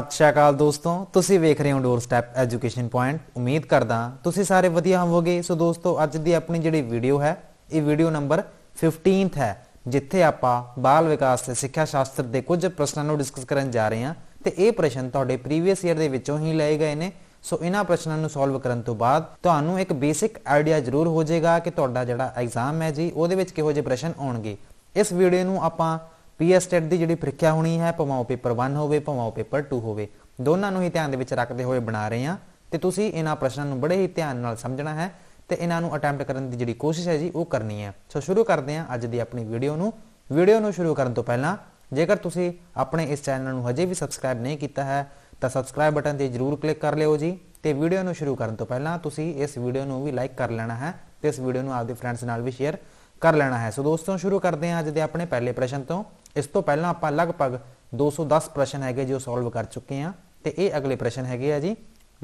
ਸਤਿ ਸ਼੍ਰੀ ਅਕਾਲ ਦੋਸਤੋ ਤੁਸੀਂ ਵੇਖ ਰਹੇ ਹੋ ਡੋਰ ਸਟੈਪ ਐਜੂਕੇਸ਼ਨ ਪੁਆਇੰਟ ਉਮੀਦ ਕਰਦਾ ਤੁਸੀਂ ਸਾਰੇ ਵਧੀਆ ਹੋਵੋਗੇ ਸੋ ਦੋਸਤੋ ਅੱਜ ਦੀ ਆਪਣੀ ਜਿਹੜੀ ਵੀਡੀਓ ਹੈ ਇਹ ਵੀਡੀਓ ਨੰਬਰ 15th ਹੈ ਜਿੱਥੇ ਆਪਾਂ ਬਾਲ ਵਿਕਾਸ ਤੇ ਸਿੱਖਿਆ ਸ਼ਾਸਤਰ ਦੇ ਕੁਝ ਪ੍ਰਸ਼ਨਾਂ ਨੂੰ ਡਿਸਕਸ ਕਰਨ ਜਾ ਰਹੇ ਹਾਂ ਤੇ ਇਹ ਪ੍ਰਸ਼ਨ ਤੁਹਾਡੇ ਪ੍ਰੀਵੀਅਸ ਈਅਰ ਦੇ ਵਿੱਚੋਂ ਹੀ ਲਏ ਗਏ ਨੇ ਸੋ ਇਹਨਾਂ ਪ੍ਰਸ਼ਨਾਂ ਨੂੰ ਸੋਲਵ ਕਰਨ ਤੋਂ ਬਾਅਦ ਤੁਹਾਨੂੰ ਇੱਕ ਬੇਸਿਕ ਆਈਡੀਆ ਜ਼ਰੂਰ ਹੋ ਜਾਏਗਾ ਕਿ ਤੁਹਾਡਾ ਜਿਹੜਾ ਐਗਜ਼ਾਮ ਹੈ ਜੀ ਉਹਦੇ ਵਿੱਚ ਕਿਹੋ ਜਿਹੇ ਪ੍ਰਸ਼ਨ ਆਉਣਗੇ ਇਸ ਵੀਡੀਓ ਨੂੰ ਆਪਾਂ ਪੀਐਸ ਦੀ ਜਿਹੜੀ ਪ੍ਰੀਖਿਆ ਹੋਣੀ ਹੈ ਭਾਵੇਂ ਉਹ ਪੇਪਰ 1 ਹੋਵੇ ਭਾਵੇਂ ਉਹ ਪੇਪਰ 2 ਹੋਵੇ ਦੋਨਾਂ ਨੂੰ ਹੀ ਧਿਆਨ ਦੇ ਵਿੱਚ ਰੱਖਦੇ ਹੋਏ ਬਣਾ ਰਹੇ ਹਾਂ ਤੇ ਤੁਸੀਂ ਇਹਨਾਂ ਪ੍ਰਸ਼ਨਾਂ ਨੂੰ ਬੜੇ ਹੀ ਧਿਆਨ ਨਾਲ ਸਮਝਣਾ ਹੈ ਤੇ ਇਹਨਾਂ ਨੂੰ ਅਟੈਂਪਟ ਕਰਨ ਦੀ ਜਿਹੜੀ ਕੋਸ਼ਿਸ਼ ਹੈ ਜੀ ਉਹ ਕਰਨੀ ਹੈ ਸੋ ਸ਼ੁਰੂ ਕਰਦੇ ਹਾਂ ਅੱਜ ਦੀ ਆਪਣੀ ਵੀਡੀਓ ਨੂੰ ਵੀਡੀਓ ਨੂੰ ਸ਼ੁਰੂ ਕਰਨ ਤੋਂ ਪਹਿਲਾਂ ਜੇਕਰ ਤੁਸੀਂ ਆਪਣੇ ਇਸ ਚੈਨਲ ਨੂੰ ਹਜੇ ਵੀ ਸਬਸਕ੍ਰਾਈਬ ਨਹੀਂ ਕੀਤਾ ਹੈ ਤਾਂ ਸਬਸਕ੍ਰਾਈਬ ਬਟਨ ਤੇ ਜਰੂਰ ਕਲਿੱਕ ਕਰ ਲਿਓ ਜੀ ਤੇ ਵੀਡੀਓ ਨੂੰ ਸ਼ੁਰੂ ਕਰਨ ਤੋਂ ਪਹਿਲਾਂ ਤੁਸੀਂ ਇਸ ਵੀਡੀਓ ਨੂੰ ਵੀ ਲਾਈਕ ਕਰ ਲੈਣਾ ਹੈ ਤੇ ਇਸ ਵੀਡੀਓ ਨੂੰ ਆਪਦੇ ਫਰੈਂਡਸ ਨਾਲ ਵੀ ਸ਼ੇਅਰ ਕਰ ਲੈਣਾ ਹੈ ਸੋ ਦੋਸਤੋ ਸ਼ੁਰੂ ਕਰਦੇ ਹਾਂ ਅੱਜ ਦੇ ਆਪਣੇ ਪਹਿਲੇ ਪ੍ਰਸ਼ਨ ਤੋਂ ਇਸ ਤੋਂ ਪਹਿਲਾਂ ਆਪਾਂ ਲਗਭਗ 210 ਪ੍ਰਸ਼ਨ ਹੈਗੇ ਜੋ ਸੋਲਵ ਕਰ ਚੁੱਕੇ ਹਾਂ ਤੇ ਇਹ ਅਗਲੇ ਪ੍ਰਸ਼ਨ ਹੈਗੇ ਆ ਜੀ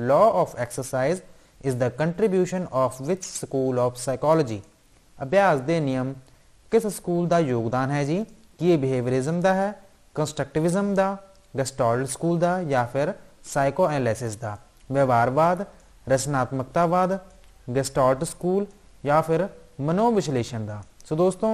law of exercise is the contribution of which school of psychology ਅਭਿਆਸ ਦੇ ਨਿਯਮ ਕਿਸ ਸਕੂਲ ਦਾ ਯੋਗਦਾਨ ਹੈ ਜੀ ਕੀ ਇਹ ਬਿਹੇਵੀਅਰਿਜ਼ਮ ਦਾ ਹੈ ਕੰਸਟਰਕਟਿਵਿਜ਼ਮ ਦਾ ਗਸਟਾਲਟ ਸਕੂਲ ਦਾ ਜਾਂ ਫਿਰ ਸਾਈਕੋਐਨਲਿਸਿਸ ਦਾ ਵਿਵਹਾਰਵਾਦ ਰਚਨਾਤਮਕਤਾਵਾਦ ਗਸਟਾਲਟ ਸਕੂਲ ਜਾਂ ਫਿਰ ਮਨੋਵਿਸ਼ਲੇਸ਼ਣ ਦਾ ਸੋ ਦੋਸਤੋ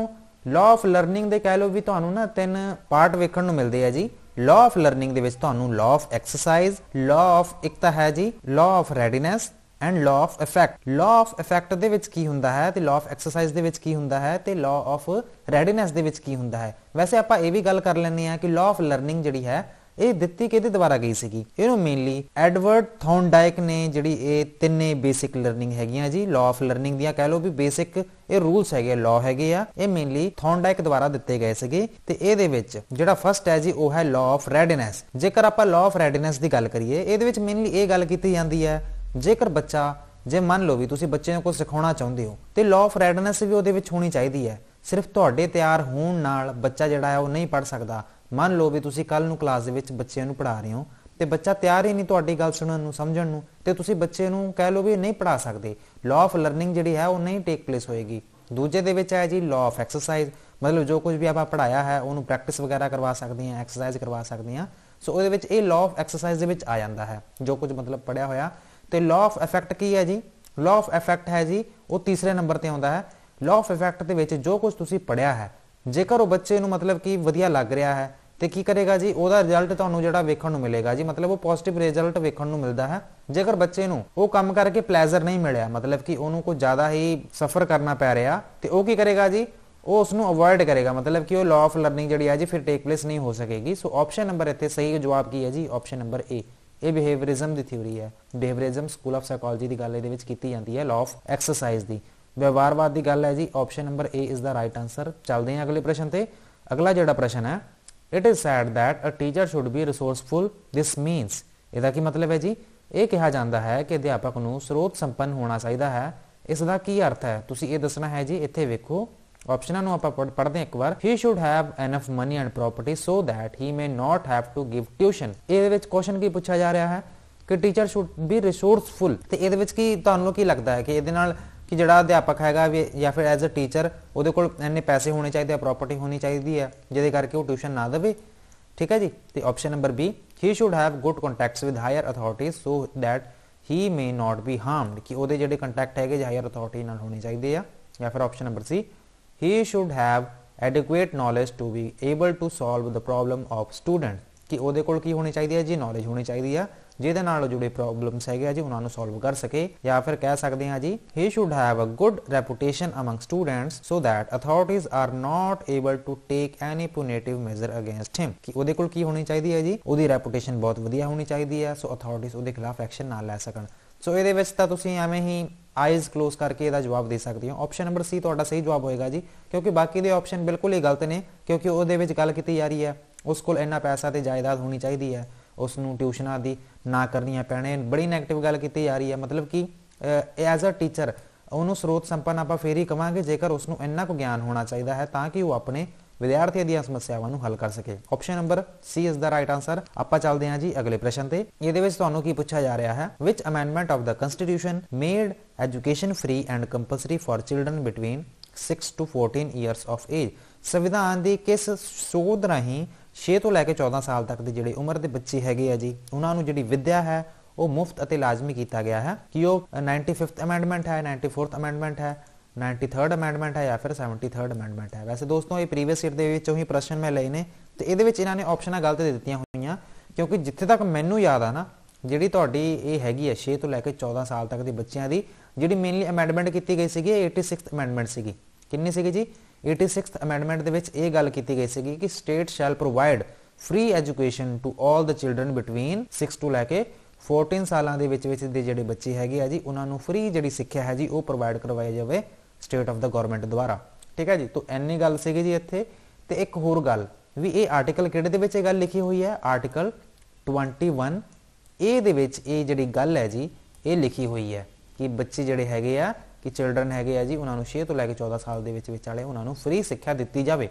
ਲਾਅ ਆਫ ਲਰਨਿੰਗ ਦੇ ਕਹਿ ਲੋ ਵੀ ਤੁਹਾਨੂੰ ਨਾ ਤਿੰਨ ਪਾਰਟ ਵੇਖਣ ਨੂੰ ਮਿਲਦੇ ਆ ਜੀ ਲਾਅ ਆਫ ਲਰਨਿੰਗ ਦੇ ਵਿੱਚ ਤੁਹਾਨੂੰ law of exercise law of ਇੱਕ ਤਾਂ ਹੈ ਜੀ law of readiness and law of effect law of effect ਦੇ ਵਿੱਚ ਕੀ ਹੁੰਦਾ ਹੈ ਤੇ ਲਾਅ ਆਫ ਐਕਸਰਸਾਈਜ਼ ਦੇ ਵਿੱਚ ਕੀ ਹੁੰਦਾ ਹੈ ਤੇ ਲਾਅ ਆਫ ਰੈਡੀਨੈਸ ਦੇ ਵਿੱਚ ਕੀ ਹੁੰਦਾ ਹੈ ਵੈਸੇ ਆਪਾਂ ਇਹ ਵੀ ਗੱਲ ਕਰ ਲੈਂਦੇ ਆ ਕਿ ਲਾਅ ਆਫ ਲਰਨਿੰਗ ਜਿਹੜੀ ਹੈ ਇਹ ਦਿੱਤੀ ਕਿਹਦੇ ਦੁਆਰਾ ਗਈ ਸੀਗੀ ਇਹਨੂੰ ਮੇਨਲੀ ਐਡਵਰਡ ਥੌਨਡਾਇਕ ਨੇ ਜਿਹੜੀ ਇਹ ਤਿੰਨੇ ਬੇਸਿਕ ਲਰਨਿੰਗ ਹੈਗੀਆਂ ਜੀ ਲਾਅ ਆਫ ਲਰਨਿੰਗ ਦੀਆਂ ਕਹਿ ਲਓ ਵੀ ਬੇਸਿਕ ਇਹ ਰੂਲਸ ਹੈਗੇ ਲਾਅ ਹੈਗੇ ਆ ਇਹ ਮੇਨਲੀ ਥੌਨਡਾਇਕ ਦੁਆਰਾ ਦਿੱਤੇ ਗਏ ਸੀਗੇ ਤੇ ਇਹਦੇ ਵਿੱਚ ਜਿਹੜਾ ਫਰਸਟ ਹੈ ਜੀ ਉਹ ਹੈ ਲਾਅ ਆਫ ਰੈਡੀਨੈਸ ਜੇਕਰ ਆਪਾਂ ਲਾਅ ਆਫ ਰੈਡੀਨੈਸ ਦੀ ਗੱਲ ਕਰੀਏ ਇਹਦੇ ਵਿੱਚ ਮੇਨਲੀ ਇਹ ਗੱਲ ਕੀਤੀ ਜਾਂਦੀ ਹੈ ਜੇਕਰ ਬੱਚਾ ਜੇ ਮੰਨ ਲਓ ਵੀ ਤੁਸੀਂ ਬੱਚੇ ਨੂੰ ਕੁਝ ਸਿਖਾਉਣਾ ਚਾਹੁੰਦੇ ਹੋ ਤੇ ਲਾਅ ਆਫ ਰੈਡੀਨੈਸ ਵੀ ਉਹਦੇ ਵਿੱਚ ਹੋਣੀ ਚਾਹੀਦੀ ਹੈ ਸਿਰਫ ਤੁਹਾਡੇ ਤਿਆਰ ਹੋਣ ਨਾਲ ਬੱਚਾ ਜਿਹੜਾ ਹੈ ਉਹ ਨਹੀਂ ਪੜ ਸਕਦਾ ਮੰਨ ਲਓ ਵੀ ਤੁਸੀਂ ਕੱਲ ਨੂੰ ਕਲਾਸ ਦੇ ਵਿੱਚ ਬੱਚਿਆਂ ਨੂੰ ਪੜ੍ਹਾ ਰਹੇ ਹੋ ਤੇ ਬੱਚਾ ਤਿਆਰ ਹੀ ਨਹੀਂ ਤੁਹਾਡੀ ਗੱਲ ਸੁਣਨ ਨੂੰ ਸਮਝਣ ਨੂੰ ਤੇ ਤੁਸੀਂ ਬੱਚੇ ਨੂੰ ਕਹਿ ਲਓ ਵੀ ਨਹੀਂ ਪੜਾ ਸਕਦੇ ਲਾਅ ਆਫ ਲਰਨਿੰਗ ਜਿਹੜੀ ਹੈ ਉਹ ਨਹੀਂ ਟੇਕ ਪਲੇਸ ਹੋਏਗੀ ਦੂਜੇ ਦੇ ਵਿੱਚ ਆਇਆ ਜੀ ਲਾਅ ਆਫ ਐਕਸਰਸਾਈਜ਼ ਮਤਲਬ ਜੋ ਕੁਝ ਵੀ ਆਪਾਂ ਪੜਾਇਆ ਹੈ ਉਹਨੂੰ ਪ੍ਰੈਕਟਿਸ ਵਗੈਰਾ ਕਰਵਾ ਸਕਦੇ ਆ ਐਕਸਰਸਾਈਜ਼ ਕਰਵਾ ਸਕਦੇ ਆ ਸੋ ਉਹਦੇ ਵਿੱਚ ਇਹ ਲਾਅ ਆਫ ਐਕਸਰਸਾਈਜ਼ ਦੇ ਵਿੱਚ ਆ ਜਾਂਦਾ ਹੈ ਜੋ ਕੁਝ ਮਤਲਬ ਪੜਿਆ ਹੋਇਆ ਤੇ ਲਾਅ ਆਫ ਇਫੈਕਟ ਕੀ ਹੈ ਜੀ ਲਾਅ ਆਫ ਇਫੈਕਟ ਹੈ ਜੀ ਉਹ ਤੀਸਰੇ ਨੰਬਰ ਤੇ ਆਉਂਦਾ ਹੈ ਲਾਅ ਆਫ ਇਫੈਕਟ ਦੇ ਵਿੱਚ ਜੋ ਕੁਝ ਤੁਸੀਂ ਪੜਿਆ ਹੈ ਜੇਕਰ ਉਹ ਬੱਚੇ ਨੂੰ ਮਤਲਬ ਕਿ ਵਧੀਆ ਲੱਗ ਰਿਹਾ ਹੈ ਤੇ ਕੀ ਕਰੇਗਾ ਜੀ ਉਹਦਾ ਰਿਜ਼ਲਟ ਤੁਹਾਨੂੰ ਜਿਹੜਾ ਵੇਖਣ ਨੂੰ ਮਿਲੇਗਾ ਜੀ ਮਤਲਬ ਉਹ ਪੋਜ਼ਿਟਿਵ ਰਿਜ਼ਲਟ ਵੇਖਣ ਨੂੰ ਮਿਲਦਾ ਹੈ ਜੇਕਰ ਬੱਚੇ ਨੂੰ ਉਹ ਕੰਮ ਕਰਕੇ ਪਲੇਜ਼ਰ ਨਹੀਂ ਮਿਲਿਆ ਮਤਲਬ ਕਿ ਉਹਨੂੰ ਕੋਈ ਜ਼ਿਆਦਾ ਹੀ ਸਫਰ ਕਰਨਾ ਪੈ ਰਿਹਾ ਤੇ ਉਹ ਕੀ ਕਰੇਗਾ ਜੀ ਉਹ ਉਸ ਨੂੰ ਅਵੋਇਡ ਕਰੇਗਾ ਮਤਲਬ ਕਿ ਉਹ ਲਾਅ ਆਫ ਲਰਨਿੰਗ ਜਿਹੜੀ ਹੈ ਜੀ ਫਿਰ ਟੇਕ ਪਲੇਸ ਨਹੀਂ ਹੋ ਸਕੇਗੀ ਸੋ ਆਪਸ਼ਨ ਨੰਬਰ ਇੱਥੇ ਸਹੀ ਜਵਾਬ ਕੀ ਹੈ ਜੀ ਆਪਸ਼ਨ ਨੰਬਰ A ਇਹ ਬਿਹੇਵੀਅਰਿਜ਼ਮ ਦੀ ਥਿਉਰੀ ਹੈ ਬਿਹੇਵੀਅਰਿਜ਼ਮ ਸਕੂਲ ਆਫ ਸਾਈਕੋਲੋਜੀ ਦੀ ਗੱਲ ਇਹਦੇ ਵਿੱਚ ਕੀਤੀ ਜਾਂਦੀ ਹੈ ਲਾਅ ਆਫ ਐਕਸਰਸਾਈਜ਼ ਦੀ ਵਿਵਹਾਰਵਾਦ ਦੀ ਗੱਲ ਹੈ ਜੀ option number A is the right answer ਚੱਲਦੇ ਹਾਂ ਅਗਲੇ ਪ੍ਰਸ਼ਨ ਤੇ ਅਗਲਾ ਜਿਹੜਾ ਪ੍ਰਸ਼ਨ ਹੈ it is said that a teacher should be resourceful this means ਇਹਦਾ ਕੀ ਮਤਲਬ ਹੈ ਜੀ ਇਹ ਕਿਹਾ ਜਾਂਦਾ ਹੈ ਕਿ ਅਧਿਆਪਕ ਨੂੰ ਸਰੋਤ ਸੰਪੰਨ ਹੋਣਾ ਚਾਹੀਦਾ ਹੈ ਇਸ ਦਾ ਕੀ ਅਰਥ ਹੈ ਤੁਸੀਂ ਇਹ ਦੱਸਣਾ ਹੈ ਜੀ ਇੱਥੇ ਵੇਖੋ ਆਪਸ਼ਨਾਂ ਨੂੰ ਆਪਾਂ ਪੜ੍ਹਦੇ ਹਾਂ ਇੱਕ ਵਾਰ he should have enough money and property so that he may not have to give tuition ਇਹਦੇ ਵਿੱਚ ਕੁਐਸਚਨ ਕੀ ਪੁੱਛਿਆ ਜਾ ਰਿਹਾ ਹੈ ਕਿ ਟੀਚਰ ਸ਼ੁੱਡ ਬੀ ਰਿਸੋਰਸਫੁਲ ਤੇ ਇਹਦੇ ਵਿੱਚ ਕੀ ਤੁਹਾਨੂੰ ਕੀ ਲੱਗਦਾ ਹੈ ਕਿ ਇਹਦੇ ਨਾਲ ਕਿ ਜਿਹੜਾ ਅਧਿਆਪਕ ਹੈਗਾ ਵੀ ਜਾਂ ਫਿਰ ਐਜ਼ ਅ ਟੀਚਰ ਉਹਦੇ ਕੋਲ ਇੰਨੇ ਪੈਸੇ ਹੋਣੇ ਚਾਹੀਦੇ ਆ ਪ੍ਰਾਪਰਟੀ ਹੋਣੀ ਚਾਹੀਦੀ ਆ ਜਿਹਦੇ ਕਰਕੇ ਉਹ ਟਿਊਸ਼ਨ ਨਾ ਦੇਵੇ ਠੀਕ ਹੈ ਜੀ ਤੇ option number B he should have good contacts with higher authorities so that he may not be harmed ਕਿ ਉਹਦੇ ਜਿਹੜੇ ਕੰਟੈਕਟ ਹੈਗੇ ਹਾਇਰ ਅਥਾਰਟੀ ਨਾਲ ਹੋਣੇ ਚਾਹੀਦੇ ਆ ਜਾਂ ਫਿਰ option number C he should have adequate knowledge to be able to solve the problem of student ਕਿ ਉਹਦੇ ਕੋਲ ਕੀ ਹੋਣੀ ਚਾਹੀਦੀ ਹੈ ਜੀ ਨੋਲੇਜ ਹੋਣੀ ਚਾਹੀਦੀ ਆ ਜਿਹਦੇ ਨਾਲ ਜੁੜੇ ਪ੍ਰੋਬਲਮਸ ਹੈਗੇ ਆ ਜੀ ਉਹਨਾਂ ਨੂੰ ਸੋਲਵ ਕਰ ਸਕੇ ਜਾਂ ਫਿਰ ਕਹਿ ਸਕਦੇ ਹਾਂ ਜੀ he should have a good reputation among students so that authorities are not able to take any punitive measure against him ਕਿ ਉਹਦੇ ਕੋਲ ਕੀ ਹੋਣੀ ਚਾਹੀਦੀ ਹੈ ਜੀ ਉਹਦੀ ਰੈਪਿਊਟੇਸ਼ਨ ਬਹੁਤ ਵਧੀਆ ਹੋਣੀ ਚਾਹੀਦੀ ਹੈ ਸੋ ਅਥਾਰਟੀਜ਼ ਉਹਦੇ ਖਿਲਾਫ ਐਕਸ਼ਨ ਨਾ ਲੈ ਸਕਣ ਸੋ ਇਹਦੇ ਵਿੱਚ ਤਾਂ ਤੁਸੀਂ ਐਵੇਂ ਹੀ ਆਈਜ਼ ক্লোਜ਼ ਕਰਕੇ ਇਹਦਾ ਜਵਾਬ ਦੇ ਸਕਦੇ ਹੋ ਆਪਸ਼ਨ ਨੰਬਰ ਸੀ ਤੁਹਾਡਾ ਸਹੀ ਜਵਾਬ ਹੋਏਗਾ ਜੀ ਕਿਉਂਕਿ ਬਾਕੀ ਦੇ ਆਪਸ਼ਨ ਬਿਲਕੁਲ ਹੀ ਗਲਤ ਨੇ ਕਿਉਂਕਿ ਉਹਦੇ ਵਿੱਚ ਗੱਲ ਕੀਤੀ ਜਾ ਰਹੀ ਹੈ ਉਸ ਕੋਲ ਇੰਨਾ ਪੈਸਾ ਤੇ ਜਾਇਦਾਦ ਹੋਣੀ ਚਾਹੀਦੀ ਹੈ ਉਸ ਨੂੰ ਟਿਊਸ਼ਨਾਂ ਦੀ ਨਾ ਕਰਨੀਆਂ ਪੈਣੇ ਬੜੀ 네ਗੇਟਿਵ ਗੱਲ ਕੀਤੀ ਜਾ ਰਹੀ ਹੈ ਮਤਲਬ ਕਿ ਐਜ਼ ਅ ਟੀਚਰ ਉਹਨੂੰ ਸਰੋਤ ਸੰਪਨ ਆਪਾਂ ਫੇਰ ਹੀ ਕਵਾਂਗੇ ਜੇਕਰ ਉਸ ਨੂੰ ਇੰਨਾ ਕੋ ਗਿਆਨ ਹੋਣਾ ਚਾਹੀਦਾ ਹੈ ਤਾਂ ਕਿ ਉਹ ਆਪਣੇ ਵਿਦਿਆਰਥੀਆਂ ਦੀਆਂ ਸਮੱਸਿਆਵਾਂ ਨੂੰ ਹੱਲ ਕਰ ਸਕੇ ਆਪਸ਼ਨ ਨੰਬਰ ਸੀ ਇਸ ਦਾ ਰਾਈਟ ਆਨਸਰ ਆਪਾਂ ਚੱਲਦੇ ਹਾਂ ਜੀ ਅਗਲੇ ਪ੍ਰਸ਼ਨ ਤੇ ਇਹਦੇ ਵਿੱਚ ਤੁਹਾਨੂੰ ਕੀ ਪੁੱਛਿਆ ਜਾ ਰਿਹਾ ਹੈ which amendment of the constitution made education free and compulsory for children between 6 to 14 years of age ਸੰਵਿਧਾਨ ਦੀ ਕਿਸ ਸੋਧ ਰਾਹੀਂ 6 ਤੋਂ ਲੈ ਕੇ 14 ਸਾਲ ਤੱਕ ਦੇ ਜਿਹੜੇ ਉਮਰ ਦੇ ਬੱਚੇ ਹੈਗੇ ਆ ਜੀ ਉਹਨਾਂ ਨੂੰ ਜਿਹੜੀ ਵਿਦਿਆ ਹੈ ਉਹ ਮੁਫਤ ਅਤੇ ਲਾਜ਼ਮੀ ਕੀਤਾ ਗਿਆ ਹੈ ਕਿ ਉਹ 95th ਅਮੈਂਡਮੈਂਟ ਹੈ 94th ਅਮੈਂਡਮੈਂਟ ਹੈ 93rd ਅਮੈਂਡਮੈਂਟ ਹੈ ਜਾਂ ਫਿਰ 73rd ਅਮੈਂਡਮੈਂਟ ਹੈ ਵੈਸੇ ਦੋਸਤੋ ਇਹ ਪ੍ਰੀਵੀਅਸ ਈਅਰ ਦੇ ਵਿੱਚੋਂ ਹੀ ਪ੍ਰਸ਼ਨ ਮੈਂ ਲਏ ਨੇ ਤੇ ਇਹਦੇ ਵਿੱਚ ਇਹਨਾਂ ਨੇ ਆਪਸ਼ਨਾਂ ਗਲਤ ਦੇ ਦਿੱਤੀਆਂ ਹੋਈਆਂ ਕਿਉਂਕਿ ਜਿੱਥੇ ਤੱਕ ਮੈਨੂੰ ਯਾਦ ਆ ਨਾ ਜਿਹੜੀ ਤੁਹਾਡੀ ਇਹ ਹੈਗੀ ਹੈ 6 ਤੋਂ ਲੈ ਕੇ 14 ਸਾਲ ਤੱਕ ਦੇ ਬੱਚਿਆਂ ਦੀ ਜਿਹੜੀ ਮੇਨਲੀ ਅਮੈਂਡਮੈਂਟ ਕੀਤੀ ਗਈ ਸੀਗੀ 86th ਅਮੈਂਡਮੈਂਟ ਸੀਗੀ ਕਿੰਨੀ ਸੀਗੀ ਜੀ 86th ਅਮੈਂਡਮੈਂਟ ਦੇ ਵਿੱਚ ਇਹ ਗੱਲ ਕੀਤੀ ਗਈ ਸੀਗੀ ਕਿ state shall provide free education to 올 the children between 6 to ਲੈ ਕੇ 14 ਸਾਲਾਂ ਦੇ ਵਿੱਚ ਵਿੱਚ ਦੇ ਜਿਹੜੇ ਬੱਚੇ ਹੈਗੇ ਆ ਜੀ ਉਹਨਾਂ ਨੂੰ ਫ੍ਰੀ ਜਿਹੜੀ ਸਿੱਖਿਆ ਹੈ ਜੀ ਉਹ ਪ੍ਰੋਵਾਈਡ ਕਰਵਾਈ ਜਾਵੇ ਸਟੇਟ ਆਫ ਦਾ ਗਵਰਨਮੈਂਟ ਦੁਆਰਾ ਠੀਕ ਹੈ ਜੀ ਤੋਂ ਐਨੀ ਗੱਲ ਸੀਗੀ ਜੀ ਇੱਥੇ ਤੇ ਇੱਕ ਹੋਰ ਗੱਲ ਵੀ ਇਹ ਆਰਟੀਕਲ ਕਿਹੜੇ ਦੇ ਵਿੱਚ ਇਹ ਗੱਲ ਲਿਖੀ ਹੋਈ ਹੈ ਆਰਟੀਕਲ 21 ਏ ਦੇ ਵਿੱਚ ਇਹ ਜਿਹੜੀ ਗੱਲ ਹੈ ਜੀ ਇਹ ਲਿਖੀ ਹੋਈ ਹੈ ਕਿ ਬੱਚੇ ਜਿਹੜੇ ਹੈਗੇ ਆ ਕਿ ਚਿਲਡਰਨ ਹੈਗੇ ਆ ਜੀ ਉਹਨਾਂ ਨੂੰ 6 ਤੋਂ ਲੈ ਕੇ 14 ਸਾਲ ਦੇ ਵਿੱਚ ਵਿੱਚ ਵਾਲੇ ਉਹਨਾਂ ਨੂੰ ਫ੍ਰੀ ਸਿੱਖਿਆ ਦਿੱਤੀ ਜਾਵੇ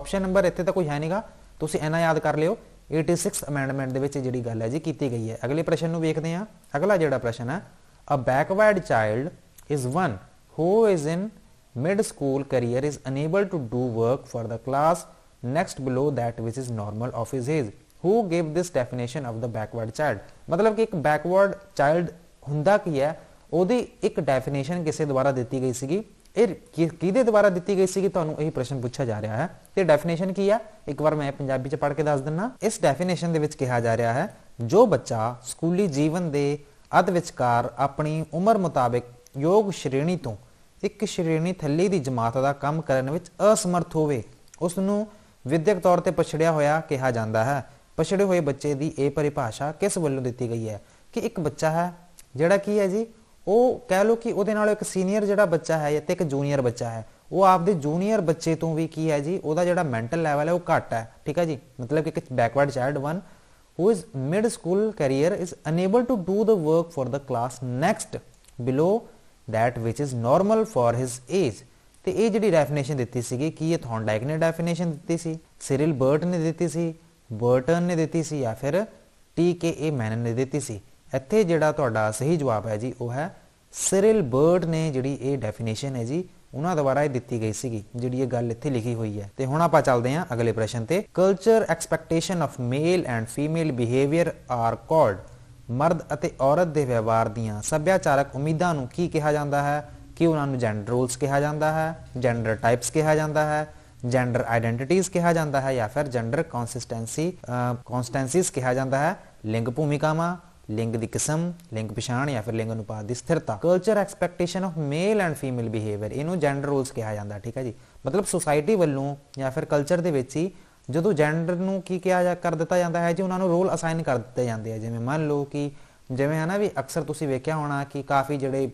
ਆਪਸ਼ਨ ਨੰਬਰ ਇੱਥੇ ਤਾਂ ਕੋਈ ਹੈ ਨਹੀਂਗਾ ਤੁਸੀਂ ਇਹਨਾਂ ਯਾਦ ਕਰ ਲਿਓ 86 ਅਮੈਂਡਮੈਂਟ ਦੇ ਵਿੱਚ ਜਿਹੜੀ ਗੱਲ ਹੈ ਜੀ ਕੀਤੀ ਗਈ ਹੈ ਅਗਲੇ ਪ੍ਰਸ਼ਨ ਨੂੰ ਵੇਖਦੇ ਆ ਅਗਲਾ ਜਿਹੜਾ ਪ੍ਰਸ਼ਨ ਹੈ a backward child is one who is in mid school career is unable to do work for the class next below that which is normal of his age who give this definition of the backward child ਮਤਲਬ ਕਿ ਇੱਕ backward child ਹੁੰਦਾ ਕੀ ਹੈ ਉਹਦੀ ਇੱਕ definition ਕਿਸੇ ਦੁਆਰਾ ਦਿੱਤੀ ਗਈ ਸੀਗੀ ਇਹ ਕਿਹਦੇ ਦੁਆਰਾ ਦਿੱਤੀ ਗਈ ਸੀਗੀ ਤੁਹਾਨੂੰ ਇਹ ਪ੍ਰਸ਼ਨ ਪੁੱਛਿਆ ਜਾ ਰਿਹਾ ਹੈ ਤੇ ਡੈਫੀਨੇਸ਼ਨ ਕੀ ਆ ਇੱਕ ਵਾਰ ਮੈਂ ਪੰਜਾਬੀ ਚ ਪੜ੍ਹ ਕੇ ਦੱਸ ਦਿੰਨਾ ਇਸ ਡੈਫੀਨੇਸ਼ਨ ਦੇ ਵਿੱਚ ਕਿਹਾ ਜਾ ਰਿਹਾ ਹੈ ਜੋ ਬੱਚਾ ਸਕੂਲੀ ਜੀਵਨ ਦੇ ਅਧ ਵਿਚਕਾਰ ਆਪਣੀ ਉਮਰ ਮੁਤਾਬਕ ਯੋਗ ਸ਼੍ਰੇਣੀ ਤੋਂ ਇੱਕ ਸ਼੍ਰੇਣੀ ਥੱਲੇ ਦੀ ਜਮਾਤ ਦਾ ਕੰਮ ਕਰਨ ਵਿੱਚ ਅਸਮਰਥ ਹੋਵੇ ਉਸ ਨੂੰ ਵਿਦਿਅਕ ਤੌਰ ਤੇ ਪਛੜਿਆ ਹੋਇਆ ਕਿਹਾ ਜਾਂਦਾ ਹੈ ਪਛੜੇ ਹੋਏ ਬੱਚੇ ਦੀ ਇਹ ਪਰਿਭਾਸ਼ਾ ਕਿਸ ਵੱਲੋਂ ਦਿੱਤੀ ਗਈ ਹੈ ਕਿ ਇੱਕ ਬੱਚਾ ਹੈ ਜਿਹੜਾ ਕੀ ਹੈ ਜੀ ਉਹ ਕਹਿ ਲੋ ਕਿ ਉਹਦੇ ਨਾਲ ਇੱਕ ਸੀਨੀਅਰ ਜਿਹੜਾ ਬੱਚਾ ਹੈ ਤੇ ਇੱਕ ਜੂਨੀਅਰ ਬੱਚਾ ਹੈ ਉਹ ਆਪਦੇ ਜੂਨੀਅਰ ਬੱਚੇ ਤੋਂ ਵੀ ਕੀ ਹੈ ਜੀ ਉਹਦਾ ਜਿਹੜਾ ਮੈਂਟਲ ਲੈਵਲ ਹੈ ਉਹ ਘੱਟ ਹੈ ਠੀਕ ਹੈ ਜੀ ਮਤਲਬ ਕਿ ਇੱਕ backward child one who is mid school career is unable to do the work for the class next below that which is normal for his age ਤੇ ਇਹ ਜਿਹੜੀ ਡੈਫੀਨੇਸ਼ਨ ਦਿੱਤੀ ਸੀਗੀ ਕੀ ਇਹ ਥੌਨਡਾਈਕ ਨੇ ਡੈਫੀਨੇਸ਼ਨ ਦਿੱਤੀ ਸੀ ਸਿਰਿਲ ਬਰਟ ਨੇ ਦਿੱਤੀ ਸੀ ਬਰਟਨ ਨੇ ਦਿੱਤੀ ਸੀ ਜਾਂ ਫਿਰ ਟੀ ਕੇ ਏ ਮੈਨਨ ਨੇ ਦਿੱਤੀ ਸੀ ਇੱਥੇ ਜਿਹੜਾ ਤੁਹਾਡਾ ਸਹੀ ਜਵਾਬ ਹੈ ਜੀ ਉਹ ਹੈ ਸਿਰਿਲ ਬਰਡ ਨੇ ਜਿਹੜੀ ਇਹ ਡੈਫੀਨੇਸ਼ਨ ਹੈ ਜੀ ਉਹਨਾਂ ਦੁਆਰਾ ਇਹ ਦਿੱਤੀ ਗਈ ਸੀਗੀ ਜਿਹੜੀ ਇਹ ਗੱਲ ਇੱਥੇ ਲਿਖੀ ਹੋਈ ਹੈ ਤੇ ਹੁਣ ਆਪਾਂ ਚੱਲਦੇ ਹਾਂ ਅਗਲੇ ਪ੍ਰਸ਼ਨ ਤੇ culture expectation of male and female behaviour are called ਮਰਦ ਅਤੇ ਔਰਤ ਦੇ ਵਿਵਹਾਰ ਦੀਆਂ ਸੱਭਿਆਚਾਰਕ ਉਮੀਦਾਂ ਨੂੰ ਕੀ ਕਿਹਾ ਜਾਂਦਾ ਹੈ ਕਿ ਉਹਨਾਂ ਨੂੰ ਜੈਂਡਰ ਰੋਲਸ ਕਿਹਾ ਜਾਂਦਾ ਹੈ ਜੈਂਡਰ ਟਾਈਪਸ ਕਿਹਾ ਜਾਂਦਾ ਹੈ ਜੈਂਡਰ ਆਇਡੈਂਟੀਟੀਜ਼ ਕਿਹਾ ਜਾਂਦਾ ਹੈ ਜਾਂ ਫਿਰ ਜੈਂਡਰ ਕਨਸਿਸਟੈਂਸੀ ਕਨਸਟੈਂਸੀਜ਼ ਕਿਹਾ ਜਾਂਦਾ ਹੈ ਲਿੰਗ ਭੂਮਿਕਾਵਾਂ ਲਿੰਗ ਦੀ ਕਿਸਮ ਲਿੰਗ ਪਛਾਣ ਜਾਂ ਫਿਰ ਲਿੰਗ ਅਨੁਪਾਤ ਦੀ ਸਥਿਰਤਾ culture expectation of male and female behaviour ਇਹਨੂੰ ਜੈਂਡਰ ਰੋਲਸ ਕਿਹਾ ਜਾਂਦਾ ਠੀਕ ਹੈ ਜੀ ਮਤਲਬ ਸੋਸਾਇਟੀ ਵੱਲੋਂ ਜਾਂ ਫਿਰ ਕਲਚਰ ਦੇ ਵਿੱਚ ਹੀ ਜਦੋਂ ਜੈਂਡਰ ਨੂੰ ਕੀ ਕਿਹਾ ਜਾ ਕਰ ਦਿੱਤਾ ਜਾਂਦਾ ਹੈ ਜੀ ਉਹਨਾਂ ਨੂੰ ਰੋਲ ਅਸਾਈਨ ਕਰ ਦਿੱਤੇ ਜਾਂਦੇ ਆ ਜਿਵੇਂ ਮੰਨ ਲਓ ਕਿ ਜਿਵੇਂ ਹੈ ਨਾ ਵੀ ਅਕਸਰ ਤੁਸੀਂ ਵੇਖਿਆ ਹੋਣਾ ਕਿ ਕਾਫੀ ਜਿਹੜੇ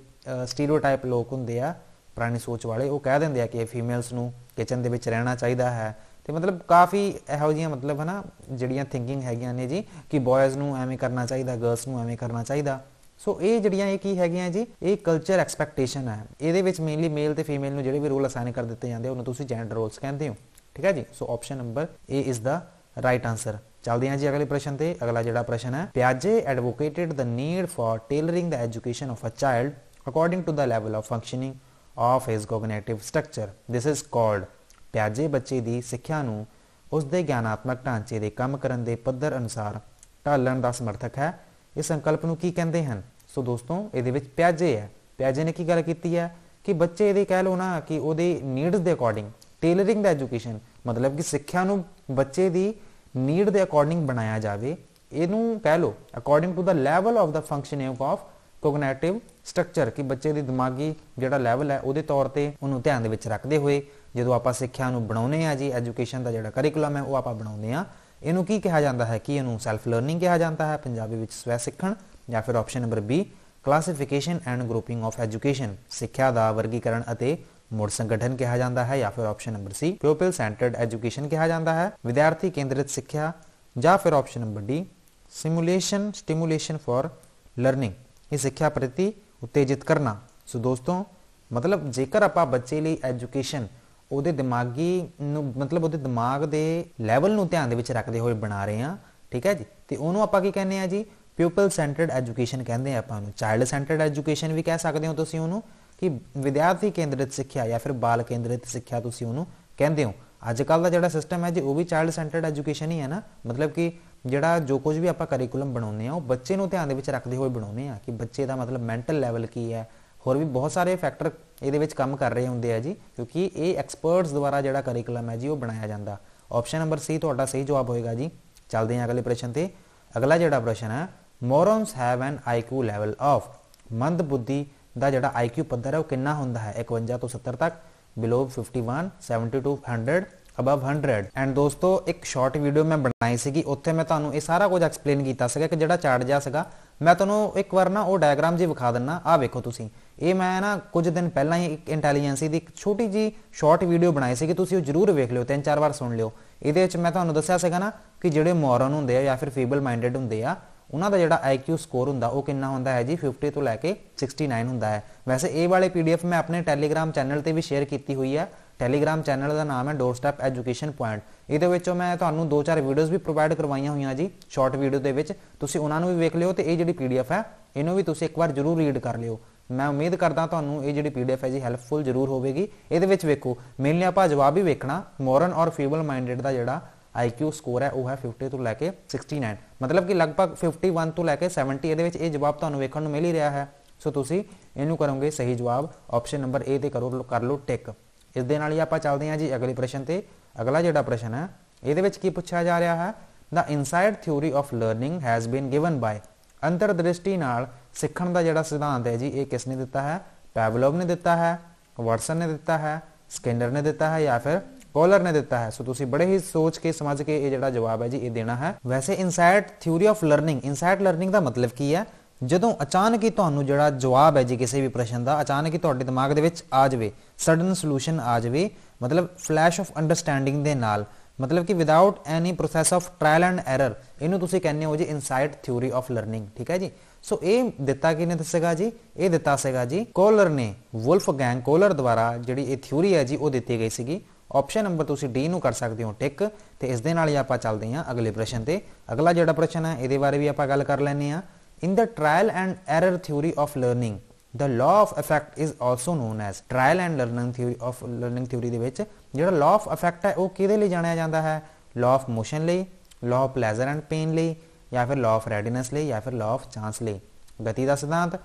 ਸਟੀਰੀਓਟਾਈਪ ਲੋਕ ਹੁੰਦੇ ਆ ਪੁਰਾਣੀ ਸੋਚ ਵਾਲੇ ਉਹ ਕਹਿ ਦਿੰਦੇ ਆ ਕਿ ਫੀਮੇਲਸ ਨੂੰ ਕਿਚਨ ਦੇ ਵਿੱਚ ਰਹਿਣਾ ਚਾਹੀਦਾ ਹੈ ਤੇ ਮਤਲਬ ਕਾਫੀ ਇਹੋ ਜਿਹੀਆਂ ਮਤਲਬ ਹਨਾ ਜਿਹੜੀਆਂ ਥਿੰਕਿੰਗ ਹੈਗੀਆਂ ਨੇ ਜੀ ਕਿ ਬॉयਜ਼ ਨੂੰ ਐਵੇਂ ਕਰਨਾ ਚਾਹੀਦਾ ਗਰਲਸ ਨੂੰ ਐਵੇਂ ਕਰਨਾ ਚਾਹੀਦਾ ਸੋ ਇਹ ਜਿਹੜੀਆਂ ਇਹ ਕੀ ਹੈਗੀਆਂ ਜੀ ਇਹ ਕਲਚਰ ਐਕਸਪੈਕਟੇਸ਼ਨ ਹੈ ਇਹਦੇ ਵਿੱਚ ਮੇਨਲੀ ਮੇਲ ਤੇ ਫੀਮੇਲ ਨੂੰ ਜਿਹੜੇ ਵੀ ਰੋਲ ਅਸਾਈਨ ਕਰ ਦਿੱਤੇ ਜਾਂਦੇ ਉਹਨਾਂ ਤੁਸੀਂ ਜੈਂਡਰ ਰੋਲਸ ਕਹਿੰਦੇ ਹੋ ਠੀਕ ਹੈ ਜੀ so option number A is the right answer ਚਲਦੇ ਹਾਂ ਜੀ ਅਗਲੇ ਪ੍ਰਸ਼ਨ ਤੇ ਅਗਲਾ ਜਿਹੜਾ ਪ੍ਰਸ਼ਨ ਹੈ ਪਿਆਜੇ ਐਡਵੋਕੇਟਡ ਦ need for tailoring the education of a child according to the level of functioning of his cognitive structure this is called ਪਿਆਜੇ ਬੱਚੇ ਦੀ ਸਿੱਖਿਆ ਨੂੰ ਉਸ ਦੇ ਗਿਆਨਾਤਮਕ ਢਾਂਚੇ ਦੇ ਕੰਮ ਕਰਨ ਦੇ ਪੱਧਰ ਅਨੁਸਾਰ ਢਾਲਣ ਦਾ ਸਮਰਥਕ ਹੈ ਇਸ ਸੰਕਲਪ ਨੂੰ ਕੀ ਕਹਿੰਦੇ ਹਨ ਸੋ ਦੋਸਤੋ ਇਹਦੇ ਵਿੱਚ ਪਿਆਜੇ ਹੈ ਪਿਆਜੇ ਨੇ ਕੀ ਗੱਲ ਕੀਤੀ ਹੈ ਕਿ ਬੱਚੇ ਇਹਦੇ ਕਹਿ ਲੋ ਨਾ ਕਿ ਉਹਦੇ ਨੀਡਸ ਦੇ ਅਕੋਰਡਿੰਗ ਟੇਲਰਿੰਗ ਦਾ ਐਜੂਕੇਸ਼ਨ ਮਤਲਬ ਕਿ ਸਿੱਖਿਆ ਨੂੰ ਬੱਚੇ ਦੀ ਨੀਡ ਦੇ ਅਕੋਰਡਿੰਗ ਬਣਾਇਆ ਜਾਵੇ ਇਹਨੂੰ ਕਹਿ ਲੋ according to the level of the functioning of cognitive structure ਕਿ ਬੱਚੇ ਦੀ ਦਿਮਾਗੀ ਜਿਹੜਾ ਲੈਵਲ ਹੈ ਉਹਦੇ ਤੌਰ ਤੇ ਉਹਨੂੰ ਧਿਆਨ ਦੇ ਵਿੱਚ ਰੱਖਦੇ ਹੋਏ ਜਦੋਂ ਆਪਾਂ ਸਿੱਖਿਆ ਨੂੰ ਬਣਾਉਨੇ ਆ ਜੀ ਐਜੂਕੇਸ਼ਨ ਦਾ ਜਿਹੜਾ ਕਰਿਕੂਲਮ ਹੈ ਉਹ ਆਪਾਂ ਬਣਾਉਂਦੇ ਆ ਇਹਨੂੰ ਕੀ ਕਿਹਾ ਜਾਂਦਾ ਹੈ ਕਿ ਇਹਨੂੰ ਸੈਲਫ ਲਰਨਿੰਗ ਕਿਹਾ ਜਾਂਦਾ ਹੈ ਪੰਜਾਬੀ ਵਿੱਚ ਸਵੈ ਸਿੱਖਣ ਜਾਂ ਫਿਰ option number B classification and grouping of education ਸਿੱਖਿਆ ਦਾ ਵਰਗੀਕਰਨ ਅਤੇ ਮੁੜ ਸੰਗਠਨ ਕਿਹਾ ਜਾਂਦਾ ਹੈ ਜਾਂ ਫਿਰ option number C people centred education ਕਿਹਾ ਜਾਂਦਾ ਹੈ ਵਿਦਿਆਰਥੀ ਕੇਂਦਰਿਤ ਸਿੱਖਿਆ ਜਾਂ ਫਿਰ option number D simulation stimulation for learning ਇਹ ਸਿੱਖਿਆ ਪ੍ਰਤੀ ਉਤੇਜਿਤ ਕਰਨਾ ਸੋ ਦੋਸਤੋ ਮਤਲਬ ਜੇਕਰ ਆਪਾਂ ਬੱਚੇ ਲਈ ਐਜੂਕੇਸ਼ਨ ਉਹਦੇ ਦਿਮਾਗੀ ਨੂੰ ਮਤਲਬ ਉਹਦੇ ਦਿਮਾਗ ਦੇ ਲੈਵਲ ਨੂੰ ਧਿਆਨ ਦੇ ਵਿੱਚ ਰੱਖਦੇ ਹੋਏ ਬਣਾ ਰਹੇ ਆ ਠੀਕ ਹੈ ਜੀ ਤੇ ਉਹਨੂੰ ਆਪਾਂ ਕੀ ਕਹਿੰਦੇ ਆ ਜੀ ਪਿਊਪਲ ਸੈਂਟਰਡ ਐਜੂਕੇਸ਼ਨ ਕਹਿੰਦੇ ਆ ਆਪਾਂ ਨੂੰ ਚਾਈਲਡ ਸੈਂਟਰਡ ਐਜੂਕੇਸ਼ਨ ਵੀ ਕਹਿ ਸਕਦੇ ਹੋ ਤੁਸੀਂ ਉਹਨੂੰ ਕਿ ਵਿਦਿਆਰਥੀ ਕੇਂਦਰਿਤ ਸਿੱਖਿਆ ਜਾਂ ਫਿਰ ਬਾਲ ਕੇਂਦਰਿਤ ਸਿੱਖਿਆ ਤੁਸੀਂ ਉਹਨੂੰ ਕਹਿੰਦੇ ਹੋ ਅੱਜ ਕੱਲ ਦਾ ਜਿਹੜਾ ਸਿਸਟਮ ਹੈ ਜੀ ਉਹ ਵੀ ਚਾਈਲਡ ਸੈਂਟਰਡ ਐਜੂਕੇਸ਼ਨ ਹੀ ਹੈ ਨਾ ਮਤਲਬ ਕਿ ਜਿਹੜਾ ਜੋ ਕੁਝ ਵੀ ਆਪਾਂ ਕਰਿਕੂਲਮ ਬਣਾਉਂਦੇ ਆ ਉਹ ਬੱਚੇ ਨੂੰ ਧਿਆਨ ਦੇ ਵਿੱਚ ਰੱਖਦੇ ਹੋਏ ਬਣਾਉਂਦੇ ਆ ਕਿ ਬੱਚੇ ਦਾ ਮਤਲਬ ਮੈਂਟਲ ਲੈਵਲ ਕੀ ਹੈ ਹੋਰ ਵੀ ਬਹੁਤ ਸਾਰੇ ਫੈਕਟਰ ਇਹਦੇ ਵਿੱਚ ਕੰਮ ਕਰ ਰਹੇ ਹੁੰਦੇ ਆ ਜੀ ਕਿਉਂਕਿ ਇਹ ਐਕਸਪਰਟਸ ਦੁਆਰਾ ਜਿਹੜਾ ਕਰਿਕੂਲਮ ਹੈ ਜੀ ਉਹ ਬਣਾਇਆ ਜਾਂਦਾ ਆਪਸ਼ਨ ਨੰਬਰ ਸੀ ਤੁਹਾਡਾ ਸਹੀ ਜਵਾਬ ਹੋਏਗਾ ਜੀ ਚੱਲਦੇ ਹਾਂ ਅਗਲੇ ਪ੍ਰਸ਼ਨ ਤੇ ਅਗਲਾ ਜਿਹੜਾ ਪ੍ਰਸ਼ਨ ਹੈ morons have an IQ level of ਮੰਦ ਬੁੱਧੀ ਦਾ ਜਿਹੜਾ ਆਈਕਿਊ ਪੱਧਰ ਹੈ ਉਹ ਕਿੰਨਾ ਹੁੰਦਾ ਹੈ 51 ਤੋਂ 70 ਤੱਕ ਬਿਲੋ 51 70 ਤੋਂ 100 ਅਬਵ 100 ਐਂਡ ਦੋਸਤੋ ਇੱਕ ਸ਼ਾਰਟ ਵੀਡੀਓ ਮੈਂ ਬਣਾਈ ਸੀਗੀ ਉੱਥੇ ਮੈਂ ਤੁਹਾਨੂੰ ਇਹ ਸਾਰਾ ਕੁਝ ਐਕਸਪਲੇਨ ਕੀਤਾ ਸੀਗਾ ਕਿ ਜਿਹੜਾ ਚਾਰਟ ਜਾ ਸੀਗਾ ਮੈਂ ਤੁਹਾਨੂੰ ਇੱਕ ਵਾਰ ਨਾ ਉਹ ਡਾਇਗਰਾਮ ਜੀ ਵਿਖਾ ਦਿੰਨਾ ਆ ਵੇਖੋ ਤੁਸੀਂ ਇਹ ਮੈਂ ਨਾ ਕੁਝ ਦਿਨ ਪਹਿਲਾਂ ਹੀ ਇੱਕ ਇੰਟੈਲੀਜੈਂਸੀ ਦੀ ਇੱਕ ਛੋਟੀ ਜੀ ਸ਼ਾਰਟ ਵੀਡੀਓ ਬਣਾਈ ਸੀ ਕਿ ਤੁਸੀਂ ਉਹ ਜਰੂਰ ਵੇਖ ਲਿਓ ਤਿੰਨ ਚਾਰ ਵਾਰ ਸੁਣ ਲਿਓ ਇਹਦੇ ਵਿੱਚ ਮੈਂ ਤੁਹਾਨੂੰ ਦੱਸਿਆ ਸੀਗਾ ਨਾ ਕਿ ਜਿਹੜੇ ਮੋਰਨ ਹੁੰਦੇ ਆ ਜਾਂ ਫਿਰ ਫੀਬਲ ਮਾਈਂਡਡ ਹੁੰਦੇ ਆ ਉਹਨਾਂ ਦਾ ਜਿਹੜਾ ਆਈਕਿਊ ਸਕੋਰ ਹੁੰਦਾ ਉਹ ਕਿੰਨਾ ਹੁੰਦਾ ਹੈ ਜੀ 50 ਤੋਂ ਲੈ ਕੇ 69 ਹੁੰਦਾ ਹੈ ਵੈਸੇ ਇਹ ਵਾਲੇ ਪੀਡੀਐਫ ਮੈਂ ਆਪਣੇ ਟੈਲੀਗ੍ਰam ਚੈਨਲ ਤੇ ਵੀ ਸ਼ੇਅਰ ਕੀਤੀ ਹੋਈ ਹੈ ਟੈਲੀਗ੍ਰam ਚੈਨਲ ਦਾ ਨਾਮ ਹੈ ਡੋਰਸਟੈਪ ਐਜੂਕੇਸ਼ਨ ਪੁਆਇੰਟ ਇਹਦੇ ਵਿੱਚੋਂ ਮੈਂ ਤੁਹਾਨੂੰ ਦੋ ਚਾਰ ਵੀਡੀਓਜ਼ ਵੀ ਪ੍ਰੋਵਾਈਡ ਕਰਵਾਈਆਂ ਹੋਈਆਂ ਜੀ ਸ਼ਾਰਟ ਵੀਡੀਓ ਦੇ ਵਿੱਚ ਤੁਸੀਂ ਉਹਨਾਂ ਨੂੰ ਵੀ ਵੇਖ ਲਿਓ ਤੇ ਇਹ ਜਿਹੜੀ ਪੀਡੀਐਫ ਹੈ ਇਹਨੂੰ ਵੀ ਤੁਸੀਂ ਇੱਕ ਵਾਰ ਜ਼ਰੂਰ ਰੀਡ ਕਰ ਲਿਓ ਮੈਂ ਉਮੀਦ ਕਰਦਾ ਤੁਹਾਨੂੰ ਇਹ ਜਿਹੜੀ ਪੀਡੀਐਫ ਹੈ ਜੀ ਹੈਲਪਫੁਲ ਜ਼ਰੂਰ ਹੋਵੇਗੀ ਇਹਦੇ ਵਿੱਚ ਵੇਖੋ ਮੇਨਲੀ ਆਪਾਂ ਜਵਾਬ ਹੀ ਵੇਖਣਾ ਮੋਰਨ ਔਰ ਫੀਬਲ ਮਾਈਂਡਡ ਦਾ ਜਿਹੜਾ IQ ਸਕੋਰ ਹੈ ਉਹ ਹੈ 50 ਤੋਂ ਲੈ ਕੇ 69 ਮਤਲਬ ਕਿ ਲਗਭਗ 51 ਤੋਂ ਲੈ ਕੇ 70 ਇਹਦੇ ਵਿੱਚ ਇਹ ਜਵਾਬ ਤੁਹਾਨੂੰ ਵੇਖਣ ਨੂੰ ਮਿਲ ਹੀ ਰਿਹਾ ਹੈ ਸੋ ਤੁਸੀਂ ਇਹਨੂੰ ਕਰੋਗੇ ਸਹੀ ਜਵਾਬ ਆਪਸ਼ਨ ਨੰਬਰ A ਤੇ ਕਰੋ ਕਰ ਲਓ ਟਿਕ ਇਸ ਦੇ ਨਾਲ ਹੀ ਆਪਾਂ ਚੱਲਦੇ ਹਾਂ ਜੀ ਅਗਲੇ ਪ੍ਰਸ਼ਨ ਤੇ ਅਗਲਾ ਜਿਹੜਾ ਪ੍ਰਸ਼ਨ ਹੈ ਇਹਦੇ ਵਿੱਚ ਕੀ ਪੁੱਛਿਆ ਜਾ ਰਿਹਾ ਹੈ the insight theory of learning has been given by ਅੰਤਰਦ੍ਰਿਸ਼ਟੀ ਨਾਲ ਸਿੱਖਣ ਦਾ ਜਿਹੜਾ ਸਿਧਾਂਤ ਹੈ ਜੀ ਇਹ ਕਿਸ ਨੇ ਦਿੱਤਾ ਹੈ ਪੈਵਲੋਵ ਨੇ ਦਿੱਤਾ ਹੈ ਵਾਟਸਨ ਨੇ ਦਿੱਤਾ ਹੈ ਸਕਿੰਡਰ ਨੇ ਦਿੱਤਾ ਹੈ ਜਾਂ ਫਿਰ ਕੋਲਰ ਨੇ ਦਿੱਤਾ ਹੈ ਸੋ ਤੁਸੀਂ ਬੜੇ ਹੀ ਸੋਚ ਕੇ ਸਮਝ ਕੇ ਇਹ ਜਿਹੜਾ ਜਵਾਬ ਹੈ ਜੀ ਇਹ ਦੇਣਾ ਹੈ ਵੈਸੇ insight theory of learning insight learning ਦਾ ਮਤਲਬ ਕੀ ਹੈ ਜਦੋਂ ਅਚਾਨਕ ਹੀ ਤੁਹਾਨੂੰ ਜਿਹੜਾ ਜਵਾਬ ਹੈ ਜੀ ਕਿਸੇ ਵੀ ਪ੍ਰਸ਼ਨ ਦਾ ਅਚਾਨਕ ਹੀ ਤੁਹਾਡੇ ਦਿਮਾਗ ਦੇ ਵਿੱਚ ਆ ਜਾਵੇ ਸਡਨ ਸੋਲੂਸ਼ਨ ਆ ਜਾਵੇ ਮਤਲਬ ਫਲੈਸ਼ ਆਫ ਅੰਡਰਸਟੈਂਡਿੰਗ ਦੇ ਨਾਲ ਮਤਲਬ ਕਿ without any process of trial and error ਇਹਨੂੰ ਤੁਸੀਂ ਕਹਿੰਦੇ ਹੋ ਜੀ ਇਨਸਾਈਟ ਥਿਊਰੀ ਆਫ ਲਰਨਿੰਗ ਠੀਕ ਹੈ ਜੀ ਸੋ ਇਹ ਦਿੱਤਾ ਕਿਨੇ ਦੱਸੇਗਾ ਜੀ ਇਹ ਦਿੱਤਾ ਸੀਗਾ ਜੀ ਕੋਲਰ ਨੇ ਵੁਲਫ ਗੈਂਗ ਕੋਲਰ ਦੁਆਰਾ ਜਿਹੜੀ ਇਹ ਥਿਊਰੀ ਹੈ ਜੀ ਉਹ ਦਿੱਤੀ ਗਈ ਸੀਗੀ ਆਪਸ਼ਨ ਨੰਬਰ ਤੁਸੀਂ ਡੀ ਨੂੰ ਕਰ ਸਕਦੇ ਹੋ ਟਿਕ ਤੇ ਇਸ ਦੇ ਨਾਲ ਹੀ ਆਪਾਂ ਚੱਲਦੇ ਹਾਂ ਅਗਲੇ ਪ੍ਰਸ਼ਨ ਤੇ ਅਗਲਾ ਜਿਹੜਾ ਪ੍ਰਸ਼ਨ ਹੈ ਇਹਦੇ ਬਾਰੇ ਵੀ ਆਪਾਂ ਗੱਲ ਕਰ ਲੈਨੇ ਆ in the trial and error theory of learning the law of effect is also known as trial and learning theory of learning theory ਦੇ ਵਿੱਚ ਜਿਹੜਾ ਲਾ ਆਫ ਇਫੈਕਟ ਹੈ ਉਹ ਕਿਹਦੇ ਲਈ ਜਾਣਿਆ ਜਾਂਦਾ ਹੈ ਲਾ ਆਫ ਮੋਸ਼ਨ ਲਈ law of pleasure and pain ਲਈ ਜਾਂ ਫਿਰ ਲਾਅ ਆਫ ਰੈਡੀਨੈਸ ਲਈ ਜਾਂ ਫਿਰ ਲਾਅ ਆਫ ਚਾਂਸ ਲਈ ਗਤੀ ਦਾ ਸਿਧਾਂਤ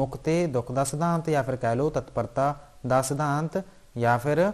ਮੁੱਖ ਤੇ ਦੁੱਖ ਦਾ ਸਿਧਾਂਤ ਜਾਂ ਫਿਰ ਕਹਿ ਲਓ ਤਤਪਰਤਾ ਦਾ ਸਿਧਾਂਤ ਜਾਂ ਫਿਰ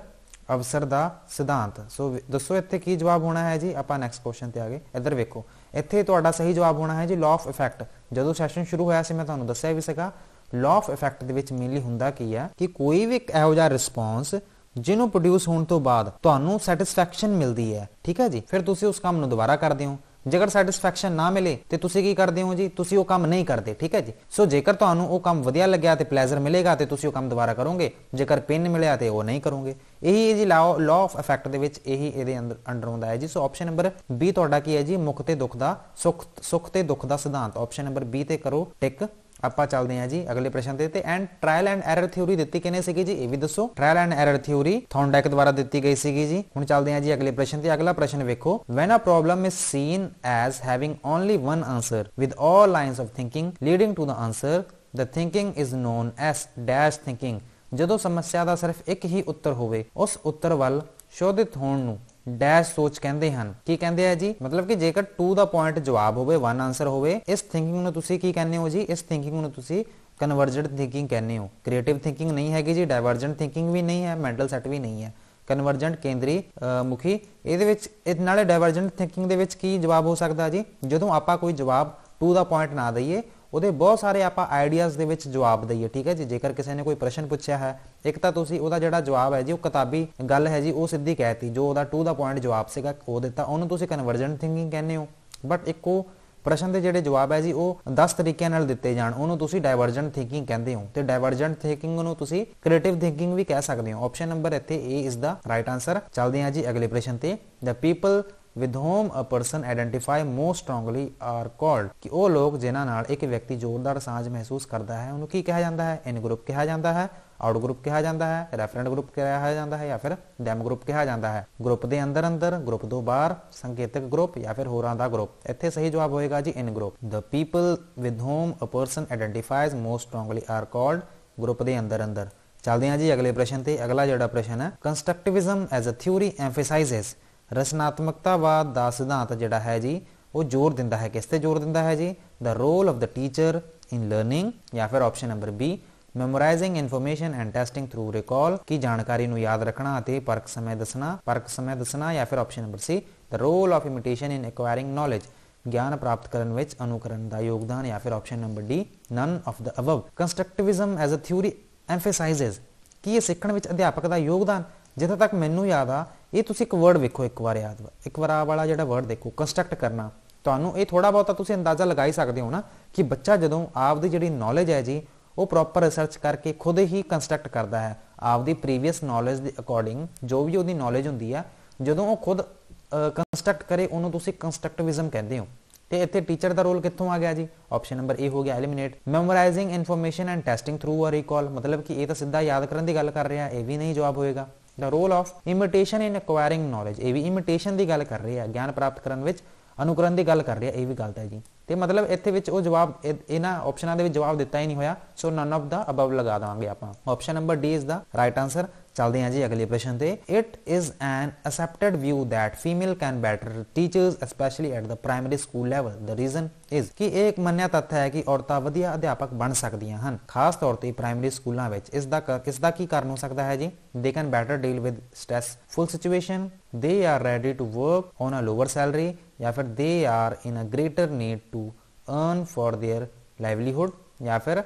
ਅਵਸਰ ਦਾ ਸਿਧਾਂਤ ਸੋ ਦੱਸੋ ਇੱਥੇ ਕੀ ਜਵਾਬ ਹੋਣਾ ਹੈ ਜੀ ਆਪਾਂ ਨੈਕਸਟ ਕੁਐਸਚਨ ਤੇ ਆਗੇ ਇੱਧਰ ਵੇਖੋ ਇੱਥੇ ਤੁਹਾਡਾ ਸਹੀ ਜਵਾਬ ਹੋਣਾ ਹੈ ਜੀ ਲਾਅ ਆਫ ਇਫੈਕਟ ਜਦੋਂ ਸੈਸ਼ਨ ਸ਼ੁਰੂ ਹੋਇਆ ਸੀ ਮੈਂ ਤੁਹਾਨੂੰ ਦੱਸਿਆ ਵੀ ਸੀਗਾ ਲਾਅ ਆਫ ਇਫੈਕਟ ਦੇ ਵਿੱਚ ਮੇਨਲੀ ਹੁੰਦਾ ਕੀ ਹੈ ਕਿ ਕੋਈ ਵੀ ਇਹੋ ਜਿਹਾ ਰਿਸਪੌਂਸ ਜਿਹਨੂੰ ਪ੍ਰੋਡਿਊਸ ਹੋਣ ਤੋਂ ਬਾਅਦ ਤੁਹਾਨੂੰ ਸੈਟੀਸਫੈਕਸ਼ਨ ਮਿਲਦੀ ਹੈ ਠੀਕ ਹੈ ਜੀ ਫਿਰ ਤੁਸੀਂ ਉਸ ਕੰਮ ਨੂੰ ਦੁਬਾਰਾ ਕਰਦੇ ਹੋ ਜੇਕਰ ਸੈਟੀਸਫੈਕਸ਼ਨ ਨਾ ਮਿਲੇ ਤੇ ਤੁਸੀਂ ਕੀ ਕਰਦੇ ਹੋ ਜੀ ਤੁਸੀਂ ਉਹ ਕੰਮ ਨਹੀਂ ਕਰਦੇ ਠੀਕ ਹੈ ਜੀ ਸੋ ਜੇਕਰ ਤੁਹਾਨੂੰ ਉਹ ਕੰਮ ਵਧੀਆ ਲੱਗਿਆ ਤੇ ਪਲੇਜ਼ਰ ਮਿਲੇਗਾ ਤੇ ਤੁਸੀਂ ਉਹ ਕੰਮ ਦੁਬਾਰਾ ਕਰੋਗੇ ਜੇਕਰ ਪਿੰਨ ਮਿਲਿਆ ਤੇ ਉਹ ਨਹੀਂ ਕਰੋਗੇ ਇਹੀ ਜੀ ਲਾਅ ਆਫ ਇਫੈਕਟ ਦੇ ਵਿੱਚ ਇਹੀ ਇਹਦੇ ਅੰਦਰ ਅੰਡਰ ਹੁੰਦਾ ਹੈ ਜੀ ਸੋ ਆਪਸ਼ਨ ਨੰਬਰ B ਤੁਹਾਡਾ ਕੀ ਹੈ ਜੀ ਮੁਕਤੇ ਤੇ ਦੁੱਖ ਦਾ ਸੁਖ ਸੁਖ ਤੇ ਦੁੱਖ ਦਾ ਸਿਧਾਂਤ ਆਪਸ਼ਨ ਨੰਬਰ B ਤੇ ਕਰੋ ਟਿਕ ਆਪਾਂ ਚੱਲਦੇ ਹਾਂ ਜੀ ਅਗਲੇ ਪ੍ਰਸ਼ਨ ਤੇ ਤੇ and trial and error theory ਦਿੱਤੀ ਕਿਨੇ ਸੀਗੀ ਜੀ ਇਹ ਵੀ ਦੱਸੋ trial and error theory Thorndike ਦੁਆਰਾ ਦਿੱਤੀ ਗਈ ਸੀਗੀ ਜੀ ਹੁਣ ਚੱਲਦੇ ਹਾਂ ਜੀ ਅਗਲੇ ਪ੍ਰਸ਼ਨ ਤੇ ਅਗਲਾ ਪ੍ਰਸ਼ਨ ਵੇਖੋ when a problem is seen as having only one answer with all lines of thinking leading to the answer the thinking is known as dash thinking ਜਦੋਂ ਸਮੱਸਿਆ ਦਾ ਸਿਰਫ ਇੱਕ ਹੀ ਉੱਤਰ ਹੋਵੇ ਉਸ ਉੱਤਰ ਵੱਲ ਸ਼ੋਧਿਤ ਹੋਣ ਨੂੰ ਡੈਸ਼ ਸੋਚ ਕਹਿੰਦੇ ਹਨ ਕੀ ਕਹਿੰਦੇ ਆ ਜੀ ਮਤਲਬ ਕਿ ਜੇਕਰ 2 ਦਾ ਪੁਆਇੰਟ ਜਵਾਬ ਹੋਵੇ 1 ਆਨਸਰ ਹੋਵੇ ਇਸ ਥਿੰਕਿੰਗ ਨੂੰ ਤੁਸੀਂ ਕੀ ਕਹਿੰਦੇ ਹੋ ਜੀ ਇਸ ਥਿੰਕਿੰਗ ਨੂੰ ਤੁਸੀਂ ਕਨਵਰਜੈਂਟ ਥਿੰਕਿੰਗ ਕਹਿੰਦੇ ਹੋ ਕ੍ਰੀਏਟਿਵ ਥਿੰਕਿੰਗ ਨਹੀਂ ਹੈਗੀ ਜੀ ਡਾਇਵਰਜੈਂਟ ਥਿੰਕਿੰਗ ਵੀ ਨਹੀਂ ਹੈ ਮੈਂਟਲ ਸੈਟ ਵੀ ਨਹੀਂ ਹੈ ਕਨਵਰਜੈਂਟ ਕੇਂਦਰੀ ਮੁਖੀ ਇਹਦੇ ਵਿੱਚ ਇਹ ਨਾਲੇ ਡਾਇਵਰਜੈਂਟ ਥਿੰਕਿੰਗ ਦੇ ਵਿੱਚ ਕੀ ਜਵਾਬ ਹੋ ਸਕਦਾ ਜੀ ਜਦੋਂ ਆਪਾਂ ਕੋਈ ਜਵਾਬ 2 ਦਾ ਪੁਆਇੰਟ ਨਾ ਦਈਏ ਉਹਦੇ ਬਹੁਤ ਸਾਰੇ ਆਪਾਂ ਆਈਡੀਆਜ਼ ਦੇ ਵਿੱਚ ਜਵਾਬ ਦਈਏ ਠੀਕ ਹੈ ਜੀ ਜੇਕਰ ਕਿਸੇ ਨੇ ਕੋਈ ਪ੍ਰਸ਼ਨ ਪੁੱਛਿਆ ਹੈ ਇੱਕ ਤਾਂ ਤੁਸੀਂ ਉਹਦਾ ਜਿਹੜਾ ਜਵਾਬ ਹੈ ਜੀ ਉਹ ਕਿਤਾਬੀ ਗੱਲ ਹੈ ਜੀ ਉਹ ਸਿੱਧੀ ਕਹਿਤੀ ਜੋ ਉਹਦਾ ਟੂ ਦਾ ਪੁਆਇੰਟ ਜਵਾਬ ਸੀਗਾ ਉਹ ਦਿੱਤਾ ਉਹਨੂੰ ਤੁਸੀਂ ਕਨਵਰਜੈਂਟ ਥਿੰਕਿੰਗ ਕਹਿੰਦੇ ਹੋ ਬਟ ਇੱਕੋ ਪ੍ਰਸ਼ਨ ਦੇ ਜਿਹੜੇ ਜਵਾਬ ਹੈ ਜੀ ਉਹ 10 ਤਰੀਕਿਆਂ ਨਾਲ ਦਿੱਤੇ ਜਾਣ ਉਹਨੂੰ ਤੁਸੀਂ ਡਾਇਵਰਜੈਂਟ ਥਿੰਕਿੰਗ ਕਹਿੰਦੇ ਹੋ ਤੇ ਡਾਇਵਰਜੈਂਟ ਥਿੰਕਿੰਗ ਨੂੰ ਤੁਸੀਂ ਕ੍ਰੀਏਟਿਵ ਥਿੰਕਿੰਗ ਵੀ ਕਹਿ ਸਕਦੇ ਹੋ ਆਪਸ਼ਨ ਨੰਬਰ ਇੱਥੇ A ਇਸ ਦਾ ਰਾਈਟ ਆਨਸਰ ਚੱਲਦੇ ਹਾਂ ਜੀ ਅਗਲੇ ਪ੍ਰਸ਼ਨ ਤੇ the people with whom a person identify most strongly are called ਕਿ ਉਹ ਲੋਕ ਜਿਨ੍ਹਾਂ ਨਾਲ ਇੱਕ ਵਿਅਕਤੀ ਜ਼ੋਰਦਾਰ ਸਾਂਝ ਮਹਿਸੂਸ ਕਰਦਾ ਹੈ ਉਹਨੂੰ ਕੀ ਕਿਹਾ ਜਾਂਦਾ ਹੈ ਇਨ ਗਰੁੱਪ ਕਿਹਾ ਜਾਂਦਾ ਹੈ ਆਊਟ ਗਰੁੱਪ ਕਿਹਾ ਜਾਂਦਾ ਹੈ ਰੈਫਰੈਂਟ ਗਰੁੱਪ ਕਿਹਾ ਜਾਂਦਾ ਹੈ ਜਾਂ ਫਿਰ ਡੈਮ ਗਰੁੱਪ ਕਿਹਾ ਜਾਂਦਾ ਹੈ ਗਰੁੱਪ ਦੇ ਅੰਦਰ ਅੰਦਰ ਗਰੁੱਪ ਤੋਂ ਬਾਹਰ ਸੰਕੇਤਕ ਗਰੁੱਪ ਜਾਂ ਫਿਰ ਹੋਰਾਂ ਦਾ ਗਰੁੱਪ ਇੱਥੇ ਸਹੀ ਜਵਾਬ ਹੋਏਗਾ ਜੀ in group the people with whom a person identifies most strongly are called group ਦੇ ਅੰਦਰ ਅੰਦਰ ਚੱਲਦੇ ਹਾਂ ਜੀ ਅਗਲੇ ਪ੍ਰਸ਼ਨ ਤੇ ਅਗਲਾ ਜਿਹੜਾ ਪ੍ਰਸ਼ਨ ਹੈ ਕੰਸਟਰਕਟਿਵਿਜ਼ਮ ਐਜ਼ ਅ ਥਿਊਰੀ ਐਮਫਸਾਈਜ਼ਸ ਰਚਨਾਤਮਕਤਾਵਾਦ ਦਾ ਸਿਧਾਂਤ ਜਿਹੜਾ ਹੈ ਜੀ ਉਹ ਜ਼ੋਰ ਦਿੰਦਾ ਹੈ ਕਿਸ ਤੇ ਜ਼ੋਰ ਦਿੰਦਾ ਹੈ ਜੀ the role of the teacher in learning ਜਾਂ ਫਿਰ option number B memorising information and testing through recall ਕੀ ਜਾਣਕਾਰੀ ਨੂੰ ਯਾਦ ਰੱਖਣਾ ਅਤੇ ਪਰਖ ਸਮੇਂ ਦੱਸਣਾ ਪਰਖ ਸਮੇਂ ਦੱਸਣਾ ਜਾਂ ਫਿਰ option number C the role of imitation in acquiring knowledge ਗਿਆਨ ਪ੍ਰਾਪਤ ਕਰਨ ਵਿੱਚ ਅਨੁਕਰਨ ਦਾ ਯੋਗਦਾਨ ਜਾਂ ਫਿਰ option number D none of the above constructivism as a theory emphasises ਕੀ ਇਹ ਸਿੱਖਣ ਵਿੱਚ ਅਧਿਆਪਕ ਦਾ ਯੋਗਦਾਨ ਜਿੱਥੇ ਤੱਕ ਮੈਨੂੰ ਯਾਦ ਆ ਇਹ ਤੁਸੀਂ ਇੱਕ ਵਰਡ ਵੇਖੋ ਇੱਕ ਵਾਰ ਯਾਦ ਇੱਕ ਵਾਰ ਆ ਵਾਲਾ ਜਿਹੜਾ ਵਰਡ ਦੇਖੋ ਕੰਸਟਰਕਟ ਕਰਨਾ ਤੁਹਾਨੂੰ ਇਹ ਥੋੜਾ ਬਹੁਤਾ ਤੁਸੀਂ ਅੰਦਾਜ਼ਾ ਲਗਾ ਹੀ ਸਕਦੇ ਹੋ ਨਾ ਕਿ ਬੱਚਾ ਜਦੋਂ ਆਪ ਦੀ ਜਿਹੜੀ ਨੌਲੇਜ ਹੈ ਜੀ ਉਹ ਪ੍ਰੋਪਰ ਰਿਸਰਚ ਕਰਕੇ ਖੁਦ ਹੀ ਕੰਸਟਰਕਟ ਕਰਦਾ ਹੈ ਆਪ ਦੀ ਪ੍ਰੀਵੀਅਸ ਨੌਲੇਜ ਦੇ ਅਕੋਰਡਿੰਗ ਜੋ ਵੀ ਉਹਦੀ ਨੌਲੇਜ ਹੁੰਦੀ ਆ ਜਦੋਂ ਉਹ ਖੁਦ ਕੰਸਟਰਕਟ ਕਰੇ ਉਹਨੂੰ ਤੁਸੀਂ ਕੰਸਟਰਕਟਿਵਿਜ਼ਮ ਕਹਿੰਦੇ ਹੋ ਤੇ ਇੱਥੇ ਟੀਚਰ ਦਾ ਰੋਲ ਕਿੱਥੋਂ ਆ ਗਿਆ ਜੀ ਆਪਸ਼ਨ ਨੰਬਰ A ਹੋ ਗਿਆ eliminate memorising information and testing through a recall ਮਤਲਬ ਕਿ ਇਹ ਤਾਂ ਸਿੱਧਾ ਯਾਦ ਕਰਨ ਦੀ ਗੱਲ ਕਰ ਰਿਹਾ ਇਹ ਵੀ ਨਹੀਂ ਜਵਾਬ ਹੋਏਗਾ the role of imitation in acquiring knowledge ਇਹ ਵੀ ਇਮਿਟੇਸ਼ਨ ਦੀ ਗੱਲ ਕਰ ਰਹੀ ਹੈ ਗਿਆਨ ਪ੍ਰਾਪਤ ਕਰਨ ਵਿੱਚ ਅਨੁਕਰਨ ਦੀ ਗੱਲ ਕਰ ਰਹੀ ਹੈ ਇਹ ਵੀ ਗਲਤ ਹੈ ਜੀ ਤੇ ਮਤਲਬ ਇੱਥੇ ਵਿੱਚ ਉਹ ਜਵਾਬ ਇਹਨਾਂ ਆਪਸ਼ਨਾਂ ਦੇ ਵਿੱਚ ਜਵਾਬ ਦਿੱਤਾ ਹੀ ਨਹੀਂ ਹੋਇਆ ਸੋ ਨਨ ਆਫ ਦਾ ਅਬਵ ਲਗਾ ਦਵਾਂਗੇ ਆਪਾਂ option number D is the right answer ਚੱਲਦੇ ਹਾਂ ਜੀ ਅਗਲੇ ਪ੍ਰਸ਼ਨ ਤੇ it is an accepted view that female can better teachers especially at the primary school level the reason is ਕਿ ਇਹ ਇੱਕ ਮੰਨਿਆ ਤੱਥ ਹੈ ਕਿ ਔਰਤਾਂ ਵਧੀਆ ਅਧਿਆਪਕ ਬਣ ਸਕਦੀਆਂ ਹਨ ਖਾਸ ਤੌਰ ਤੇ ਪ੍ਰਾਇਮਰੀ ਸਕੂਲਾਂ ਵਿੱਚ ਇਸ ਦਾ ਕਿਸ ਦਾ ਕੀ ਕਾਰਨ ਹੋ ਸਕਦਾ ਹੈ ਜੀ they can better deal with full situation they are ready to work on a lower salary ਜਾਂ ਫਿਰ they are in a greater need to earn for their livelihood ਜਾਂ ਫਿਰ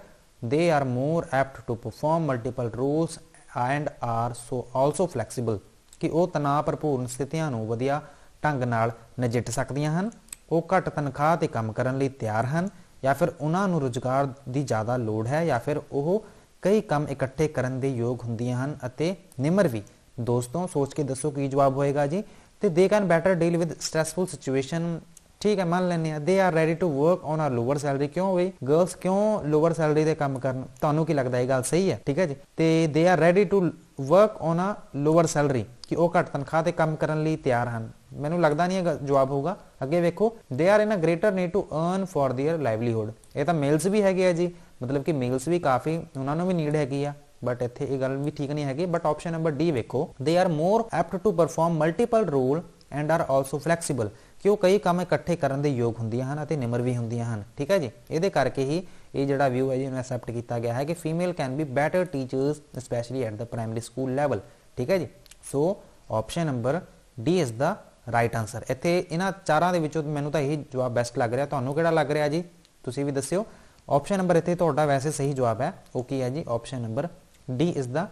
they are more apt to perform multiple roles and are so also flexible ਕਿ ਉਹ ਤਣਾਅ ਭਰਪੂਰਨ ਸਥਿਤੀਆਂ ਨੂੰ ਵਧੀਆ ਢੰਗ ਨਾਲ ਨਜਿੱਟ ਸਕਦੀਆਂ ਹਨ ਉਹ ਘੱਟ ਤਨਖਾਹ ਤੇ ਕੰਮ ਕਰਨ ਲਈ ਤਿਆਰ ਹਨ ਜਾਂ ਫਿਰ ਉਹਨਾਂ ਨੂੰ ਰੁਜ਼ਗਾਰ ਦੀ ਜ਼ਿਆਦਾ ਲੋੜ ਹੈ ਜਾਂ ਫਿਰ ਉਹ ਕਈ ਕੰਮ ਇਕੱਠੇ ਕਰਨ ਦੇ ਯੋਗ ਹੁੰਦੀਆਂ ਹਨ ਅਤੇ ਨਿਮਰ ਵੀ ਦੋਸਤੋ ਸੋਚ ਕੇ ਦੱਸੋ ਕੀ ਜਵਾਬ ਹੋਏਗਾ ਜੀ ਤੇ they can better deal with stressful situation ਠੀਕ ਹੈ ਮੰਨ ਲੈਂਦੇ ਆ they are ready to work on are lower salary ਕਿਉਂ ਬਈ ਗਰਲਸ ਕਿਉਂ ਲੋਅਰ ਸੈਲਰੀ ਦੇ ਕੰਮ ਕਰਨ ਤੁਹਾਨੂੰ ਕੀ ਲੱਗਦਾ ਇਹ ਗੱਲ ਸਹੀ ਹੈ ਠੀਕ ਹੈ ਜੀ ਤੇ they are ready to work on a lower salary ਕਿ ਉਹ ਘੱਟ ਤਨਖਾਹ ਤੇ ਕੰਮ ਕਰਨ ਲਈ ਤਿਆਰ ਹਨ ਮੈਨੂੰ ਲੱਗਦਾ ਨਹੀਂ ਇਹ ਜਵਾਬ ਹੋਊਗਾ ਅੱਗੇ ਵੇਖੋ they are in a greater need to earn for their livelihood ਇਹ ਤਾਂ ਮੇਲਸ ਵੀ ਹੈਗੇ ਆ ਜੀ ਮਤਲਬ ਕਿ ਮੇਲਸ ਵੀ ਕਾਫੀ ਉਹਨਾਂ ਨੂੰ ਵੀ ਨੀਡ ਹੈਗੀ ਆ ਬਟ ਇੱਥੇ ਇਹ ਗੱਲ ਵੀ ਠੀਕ ਨਹੀਂ ਹੈਗੀ ਬਟ ਆਪਸ਼ਨ ਨੰਬਰ ਡੀ ਵੇਖੋ they are more apt to perform multiple role and are also flexible ਕਿ ਉਹ ਕਈ ਕੰਮ ਇਕੱਠੇ ਕਰਨ ਦੇ ਯੋਗ ਹੁੰਦੀਆਂ ਹਨ ਅਤੇ ਨਿਮਰ ਵੀ ਹੁੰਦੀਆਂ ਹਨ ਠੀਕ ਹੈ ਜੀ ਇਹਦੇ ਕਰਕੇ ਹੀ ਇਹ ਜਿਹੜਾ ਵਿਊ ਹੈ ਜੀ ਇਹਨੂੰ ਐਕਸੈਪਟ ਕੀਤਾ ਗਿਆ ਹੈ ਕਿ female can be better teachers specially at the primary school level ਠੀਕ ਹੈ ਜੀ so option number D is the right answer ਇੱਥੇ ਇਹਨਾਂ ਚਾਰਾਂ ਦੇ ਵਿੱਚੋਂ ਮੈਨੂੰ ਤਾਂ ਇਹ ਜਵਾਬ ਬੈਸਟ ਲੱਗ ਰਿਹਾ ਤੁਹਾਨੂੰ ਕਿਹੜਾ ਲੱਗ ਰਿਹਾ ਜੀ ਤੁਸੀਂ ਵੀ ਦੱਸਿਓ ਆਪਸ਼ਨ ਨੰਬਰ ਇੱਥੇ ਤੁਹਾਡਾ ਵੈਸੇ ਸਹੀ ਜਵਾਬ ਹੈ ਉਹ ਕੀ ਹੈ ਜੀ option number D is the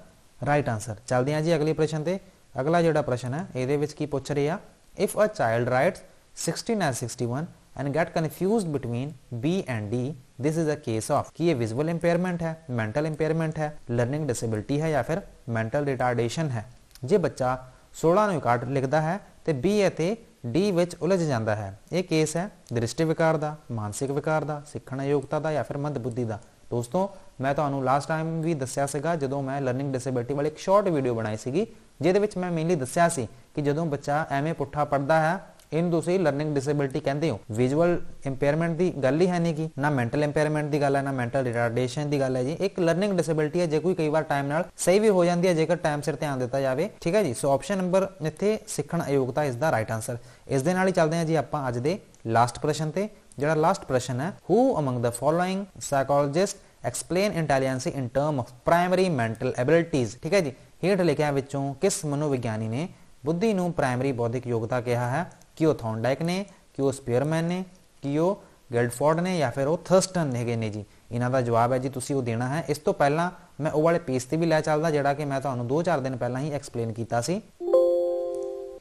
right answer ਚਲਦੇ ਹਾਂ ਜੀ ਅਗਲੇ ਪ੍ਰਸ਼ਨ ਤੇ ਅਗਲਾ ਜਿਹੜਾ ਪ੍ਰਸ਼ਨ ਹੈ ਇਹਦੇ ਵਿੱਚ ਕੀ ਪੁੱਛ ਰਿਹਾ if a child rights 16 and 61 and get confused between B and D this is a case of कि ये विजुअल इम्पेयरमेंट है मेंटल इम्पेयरमेंट है लर्निंग डिसेबिलिटी है या फिर ਮੈਂਟਲ ਰਿਟਾਰਡੇਸ਼ਨ ਹੈ ਜੇ ਬੱਚਾ 16 ਨੂੰ ਕਾਰਡ ਲਿਖਦਾ ਹੈ ਤੇ B ਅਤੇ D ਵਿੱਚ ਉਲਝ ਜਾਂਦਾ ਹੈ ਇਹ ਕੇਸ ਹੈ ਦ੍ਰਿਸ਼ਟੀ ਵਿਕਾਰ ਦਾ ਮਾਨਸਿਕ ਵਿਕਾਰ ਦਾ ਸਿੱਖਣ ਯੋਗਤਾ ਦਾ ਜਾਂ ਫਿਰ ਮੰਦਬੁੱਧੀ ਦਾ ਦੋਸਤੋ ਮੈਂ ਤੁਹਾਨੂੰ ਲਾਸਟ ਟਾਈਮ ਵੀ ਦੱਸਿਆ ਸੀਗਾ ਜਦੋਂ ਮੈਂ ਲਰਨਿੰਗ ਡਿਸੇਬਿਲਟੀ ਵਾਲੀ ਇੱਕ ਸ਼ਾਰਟ ਵੀਡੀਓ ਬਣਾਈ ਸੀਗੀ ਜਿਹਦੇ ਵਿੱਚ ਮੈਂ ਮੇਨਲੀ ਦੱਸਿਆ ਸੀ ਕਿ ਜਦੋਂ ਬੱਚਾ ਐਵੇਂ ਪੁੱਠਾ ਪੜਦਾ ਹੈ ਇਹਨੂੰ ਤੁਸੀਂ ਲਰਨਿੰਗ ਡਿਸੇਬਿਲਟੀ ਕਹਿੰਦੇ ਹੋ ਵਿਜ਼ੂਅਲ ਇੰਪੇਅਰਮੈਂਟ ਦੀ ਗੱਲ ਹੀ ਹੈ ਨਹੀਂ ਕੀ ਨਾ ਮੈਂਟਲ ਇੰਪੇਅਰਮੈਂਟ ਦੀ ਗੱਲ ਹੈ ਨਾ ਮੈਂਟਲ ਰਿਟਾਰਡੇਸ਼ਨ ਦੀ ਗੱਲ ਹੈ ਜੀ ਇੱਕ ਲਰਨਿੰਗ ਡਿਸੇਬਿਲਟੀ ਹੈ ਜੇ ਕੋਈ ਕਈ ਵਾਰ ਟਾਈਮ ਨਾਲ ਸਹੀ ਵੀ ਹੋ ਜਾਂਦੀ ਹੈ ਜੇਕਰ ਟਾਈਮ ਸਿਰ ਧਿਆਨ ਦਿੱਤਾ ਜਾਵੇ ਠੀਕ ਹੈ ਜੀ ਸੋ ਆਪਸ਼ਨ ਨੰਬਰ ਇੱਥੇ ਸਿੱਖਣ ਅਯੋਗਤਾ ਇਸ ਦਾ ਰਾਈਟ ਆਨਸਰ ਇਸ ਦੇ ਨਾਲ ਹੀ ਚੱਲਦੇ ਹਾਂ ਜੀ ਆਪਾਂ ਅੱਜ ਦੇ ਲਾਸਟ ਪ੍ਰਸ਼ਨ ਤੇ ਜਿਹੜਾ ਲਾਸਟ ਪ੍ਰਸ਼ਨ ਹੈ who among the following psychologist explain intelligence in term of primary mental abilities ਠੀਕ ਹੈ ਜੀ ਹੇਠ ਲਿਖਿਆ ਵਿੱਚੋਂ ਕਿਸ ਮਨੋਵਿਗਿਆਨੀ ਨੇ ਬੁੱਧੀ ਨੂੰ ਪ੍ਰਾਇਮਰੀ ਬੌਧਿਕ ਯੋਗਤਾ ਕਿਹਾ ਹੈ ਕਿ ਉਹ ਥੌਂਡਾਈਕ ਨੇ ਕਿ ਉਹ ਸਪੀਅਰਮੈਨ ਨੇ ਕਿ ਉਹ ਗੈਲਡਫੋਰਡ ਨੇ ਜਾਂ ਫਿਰ ਉਹ ਥਰਸਟਨ ਹੈਗੇ ਨੇ ਜੀ ਇਹਨਾਂ ਦਾ ਜਵਾਬ ਹੈ ਜੀ ਤੁਸੀਂ ਉਹ ਦੇਣਾ ਹੈ ਇਸ ਤੋਂ ਪਹਿਲਾਂ ਮੈਂ ਉਹ ਵਾਲੇ ਪੇਜ ਤੇ ਵੀ ਲੈ ਚੱਲਦਾ ਜਿਹੜਾ ਕਿ ਮੈਂ ਤੁਹਾਨੂੰ 2-4 ਦਿਨ ਪਹਿਲਾਂ ਹੀ ਐਕਸਪਲੇਨ ਕੀਤਾ ਸੀ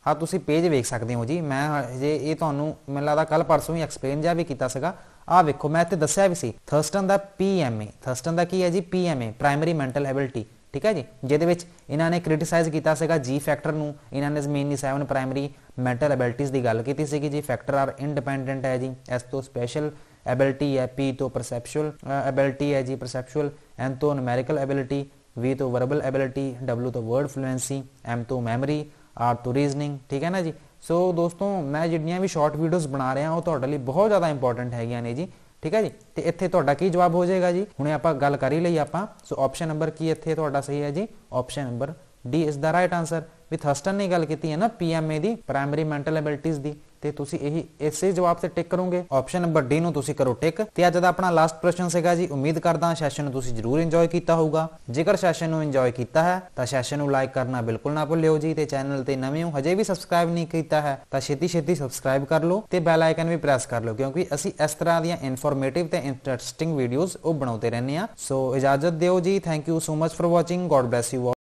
ਆ ਤੁਸੀਂ ਪੇਜ ਵੇਖ ਸਕਦੇ ਹੋ ਜੀ ਮੈਂ ਜੇ ਇਹ ਤੁਹਾਨੂੰ ਮੈਨੂੰ ਲੱਗਦਾ ਕੱਲ ਪਰਸੋਂ ਹੀ ਐਕਸਪਲੇਨ ਜਾ ਵੀ ਕੀਤਾ ਸੀਗਾ ਆ ਵੇਖੋ ਮੈਂ ਇੱਥੇ ਦੱਸਿਆ ਵੀ ਸੀ ਥਰਸਟਨ ਦਾ ਪੀਐਮਏ ਥਰਸਟਨ ਦਾ ਕੀ ਹੈ ਜੀ ਪੀਐਮਏ ਪ੍ਰਾਇਮਰੀ ਮੈਂਟਲ ਐਬਿਲਿਟੀ ਠੀਕ ਹੈ ਜੀ ਜਿਹਦੇ ਵਿੱਚ ਇਹਨਾਂ ਨੇ ਕ੍ਰਿਟਿਸਾਈਜ਼ ਕੀਤਾ ਸੀਗਾ ਜੀ ਫੈਕਟਰ ਨੂੰ ਇਹਨਾਂ ਨੇ mainly seven primary mental abilities ਦੀ ਗੱਲ ਕੀਤੀ ਸੀਗੀ ਜੀ ਫੈਕਟਰ ਆਰ ਇੰਡੀਪੈਂਡੈਂਟ ਹੈ ਜੀ ਇਸ ਤੋਂ ਸਪੈਸ਼ਲ ਐਬਿਲਿਟੀ ਹੈ ਪੀ ਤੋਂ ਪਰਸੈਪਚੁਅਲ ਐਬਿਲਿਟੀ ਹੈ ਜੀ ਪਰਸੈਪਚੁਅਲ ਐਨ ਤੋਂ ਨੂਮੈਰਿਕਲ ਐਬਿਲਿਟੀ ਵੀ ਤੋਂ ਵਰਬਲ ਐਬਿਲਿਟੀ ਡਬਲਯੂ ਤੋਂ ਵਰਡ ਫਲੂਐਂਸੀ ਐਮ ਤੋਂ ਮੈਮਰੀ ਆਰ ਤੋਂ ਰੀਜ਼ਨਿੰਗ ਠੀਕ ਹੈ ਨਾ ਜੀ ਸੋ ਦੋਸਤੋ ਮੈਂ ਜਿੰਨੀਆਂ ਵੀ ਸ਼ਾਰਟ ਵੀਡੀਓਜ਼ ਬਣਾ ਰਿਹਾ ਹਾਂ ਉਹ ਤੁਹਾਡੇ ਲਈ ਬਹੁਤ ਜ਼ਿਆਦਾ ਇੰਪੋਰਟੈਂਟ ਹੈਗੀਆਂ ਨੇ ਜੀ ਠੀਕ ਹੈ ਜੀ ਤੇ ਇੱਥੇ ਤੁਹਾਡਾ ਕੀ ਜਵਾਬ ਹੋ ਜਾਏਗਾ ਜੀ ਹੁਣੇ ਆਪਾਂ ਗੱਲ ਕਰ ਹੀ ਲਈ ਆਪਾਂ ਸੋ ਆਪਸ਼ਨ ਨੰਬਰ ਕੀ ਇੱਥੇ ਤੁਹਾਡਾ ਸਹੀ ਹੈ ਜੀ option number D is the right answer with ਹਸਟਨ ਨੇ ਗੱਲ ਕੀਤੀ ਹੈ ਨਾ ਪੀਐਮਏ ਦੀ ਪ੍ਰਾਇਮਰੀ ਮੈਂਟਲ ਐਬਿਲਿਟੀਜ਼ ਦੀ ਤੇ ਤੁਸੀਂ ਇਹੀ ਇਸੇ ਜਵਾਬ ਤੇ ਟਿਕ ਕਰੋਗੇ ਆਪਸ਼ਨ ਨੰਬਰ ਡੀ ਨੂੰ ਤੁਸੀਂ ਕਰੋ ਟਿਕ ਤੇ ਅੱਜ ਦਾ ਆਪਣਾ ਲਾਸਟ ਪ੍ਰਸ਼ਨ ਸੀਗਾ ਜੀ ਉਮੀਦ ਕਰਦਾ ਸੈਸ਼ਨ ਨੂੰ ਤੁਸੀਂ ਜ਼ਰੂਰ ਇੰਜੋਏ ਕੀਤਾ ਹੋਊਗਾ ਜੇਕਰ ਸੈਸ਼ਨ ਨੂੰ ਇੰਜੋਏ ਕੀਤਾ ਹੈ ਤਾਂ ਸੈਸ਼ਨ ਨੂੰ ਲਾਈਕ ਕਰਨਾ ਬਿਲਕੁਲ ਨਾ ਭੁੱਲਿਓ ਜੀ ਤੇ ਚੈਨਲ ਤੇ ਨਵੇਂ ਹੋ ਹਜੇ ਵੀ ਸਬਸਕ੍ਰਾਈਬ ਨਹੀਂ ਕੀਤਾ ਹੈ ਤਾਂ ਛੇਤੀ ਛੇਤੀ ਸਬਸਕ੍ਰਾਈਬ ਕਰ ਲਓ ਤੇ ਬੈਲ ਆਈਕਨ ਵੀ ਪ੍ਰੈਸ ਕਰ ਲਓ ਕਿਉਂਕਿ ਅਸੀਂ ਇਸ ਤਰ੍ਹਾਂ ਦੀਆਂ ਇਨਫੋਰਮੇਟਿਵ ਤੇ ਇੰਟਰਸਟਿੰਗ ਵੀਡੀਓਜ਼ ਉਹ ਬਣਾਉਂਦੇ ਰਹਿੰਦੇ ਆ ਸੋ ਇਜਾਜ਼ਤ ਦਿਓ ਜੀ thank you so much for watching God bless you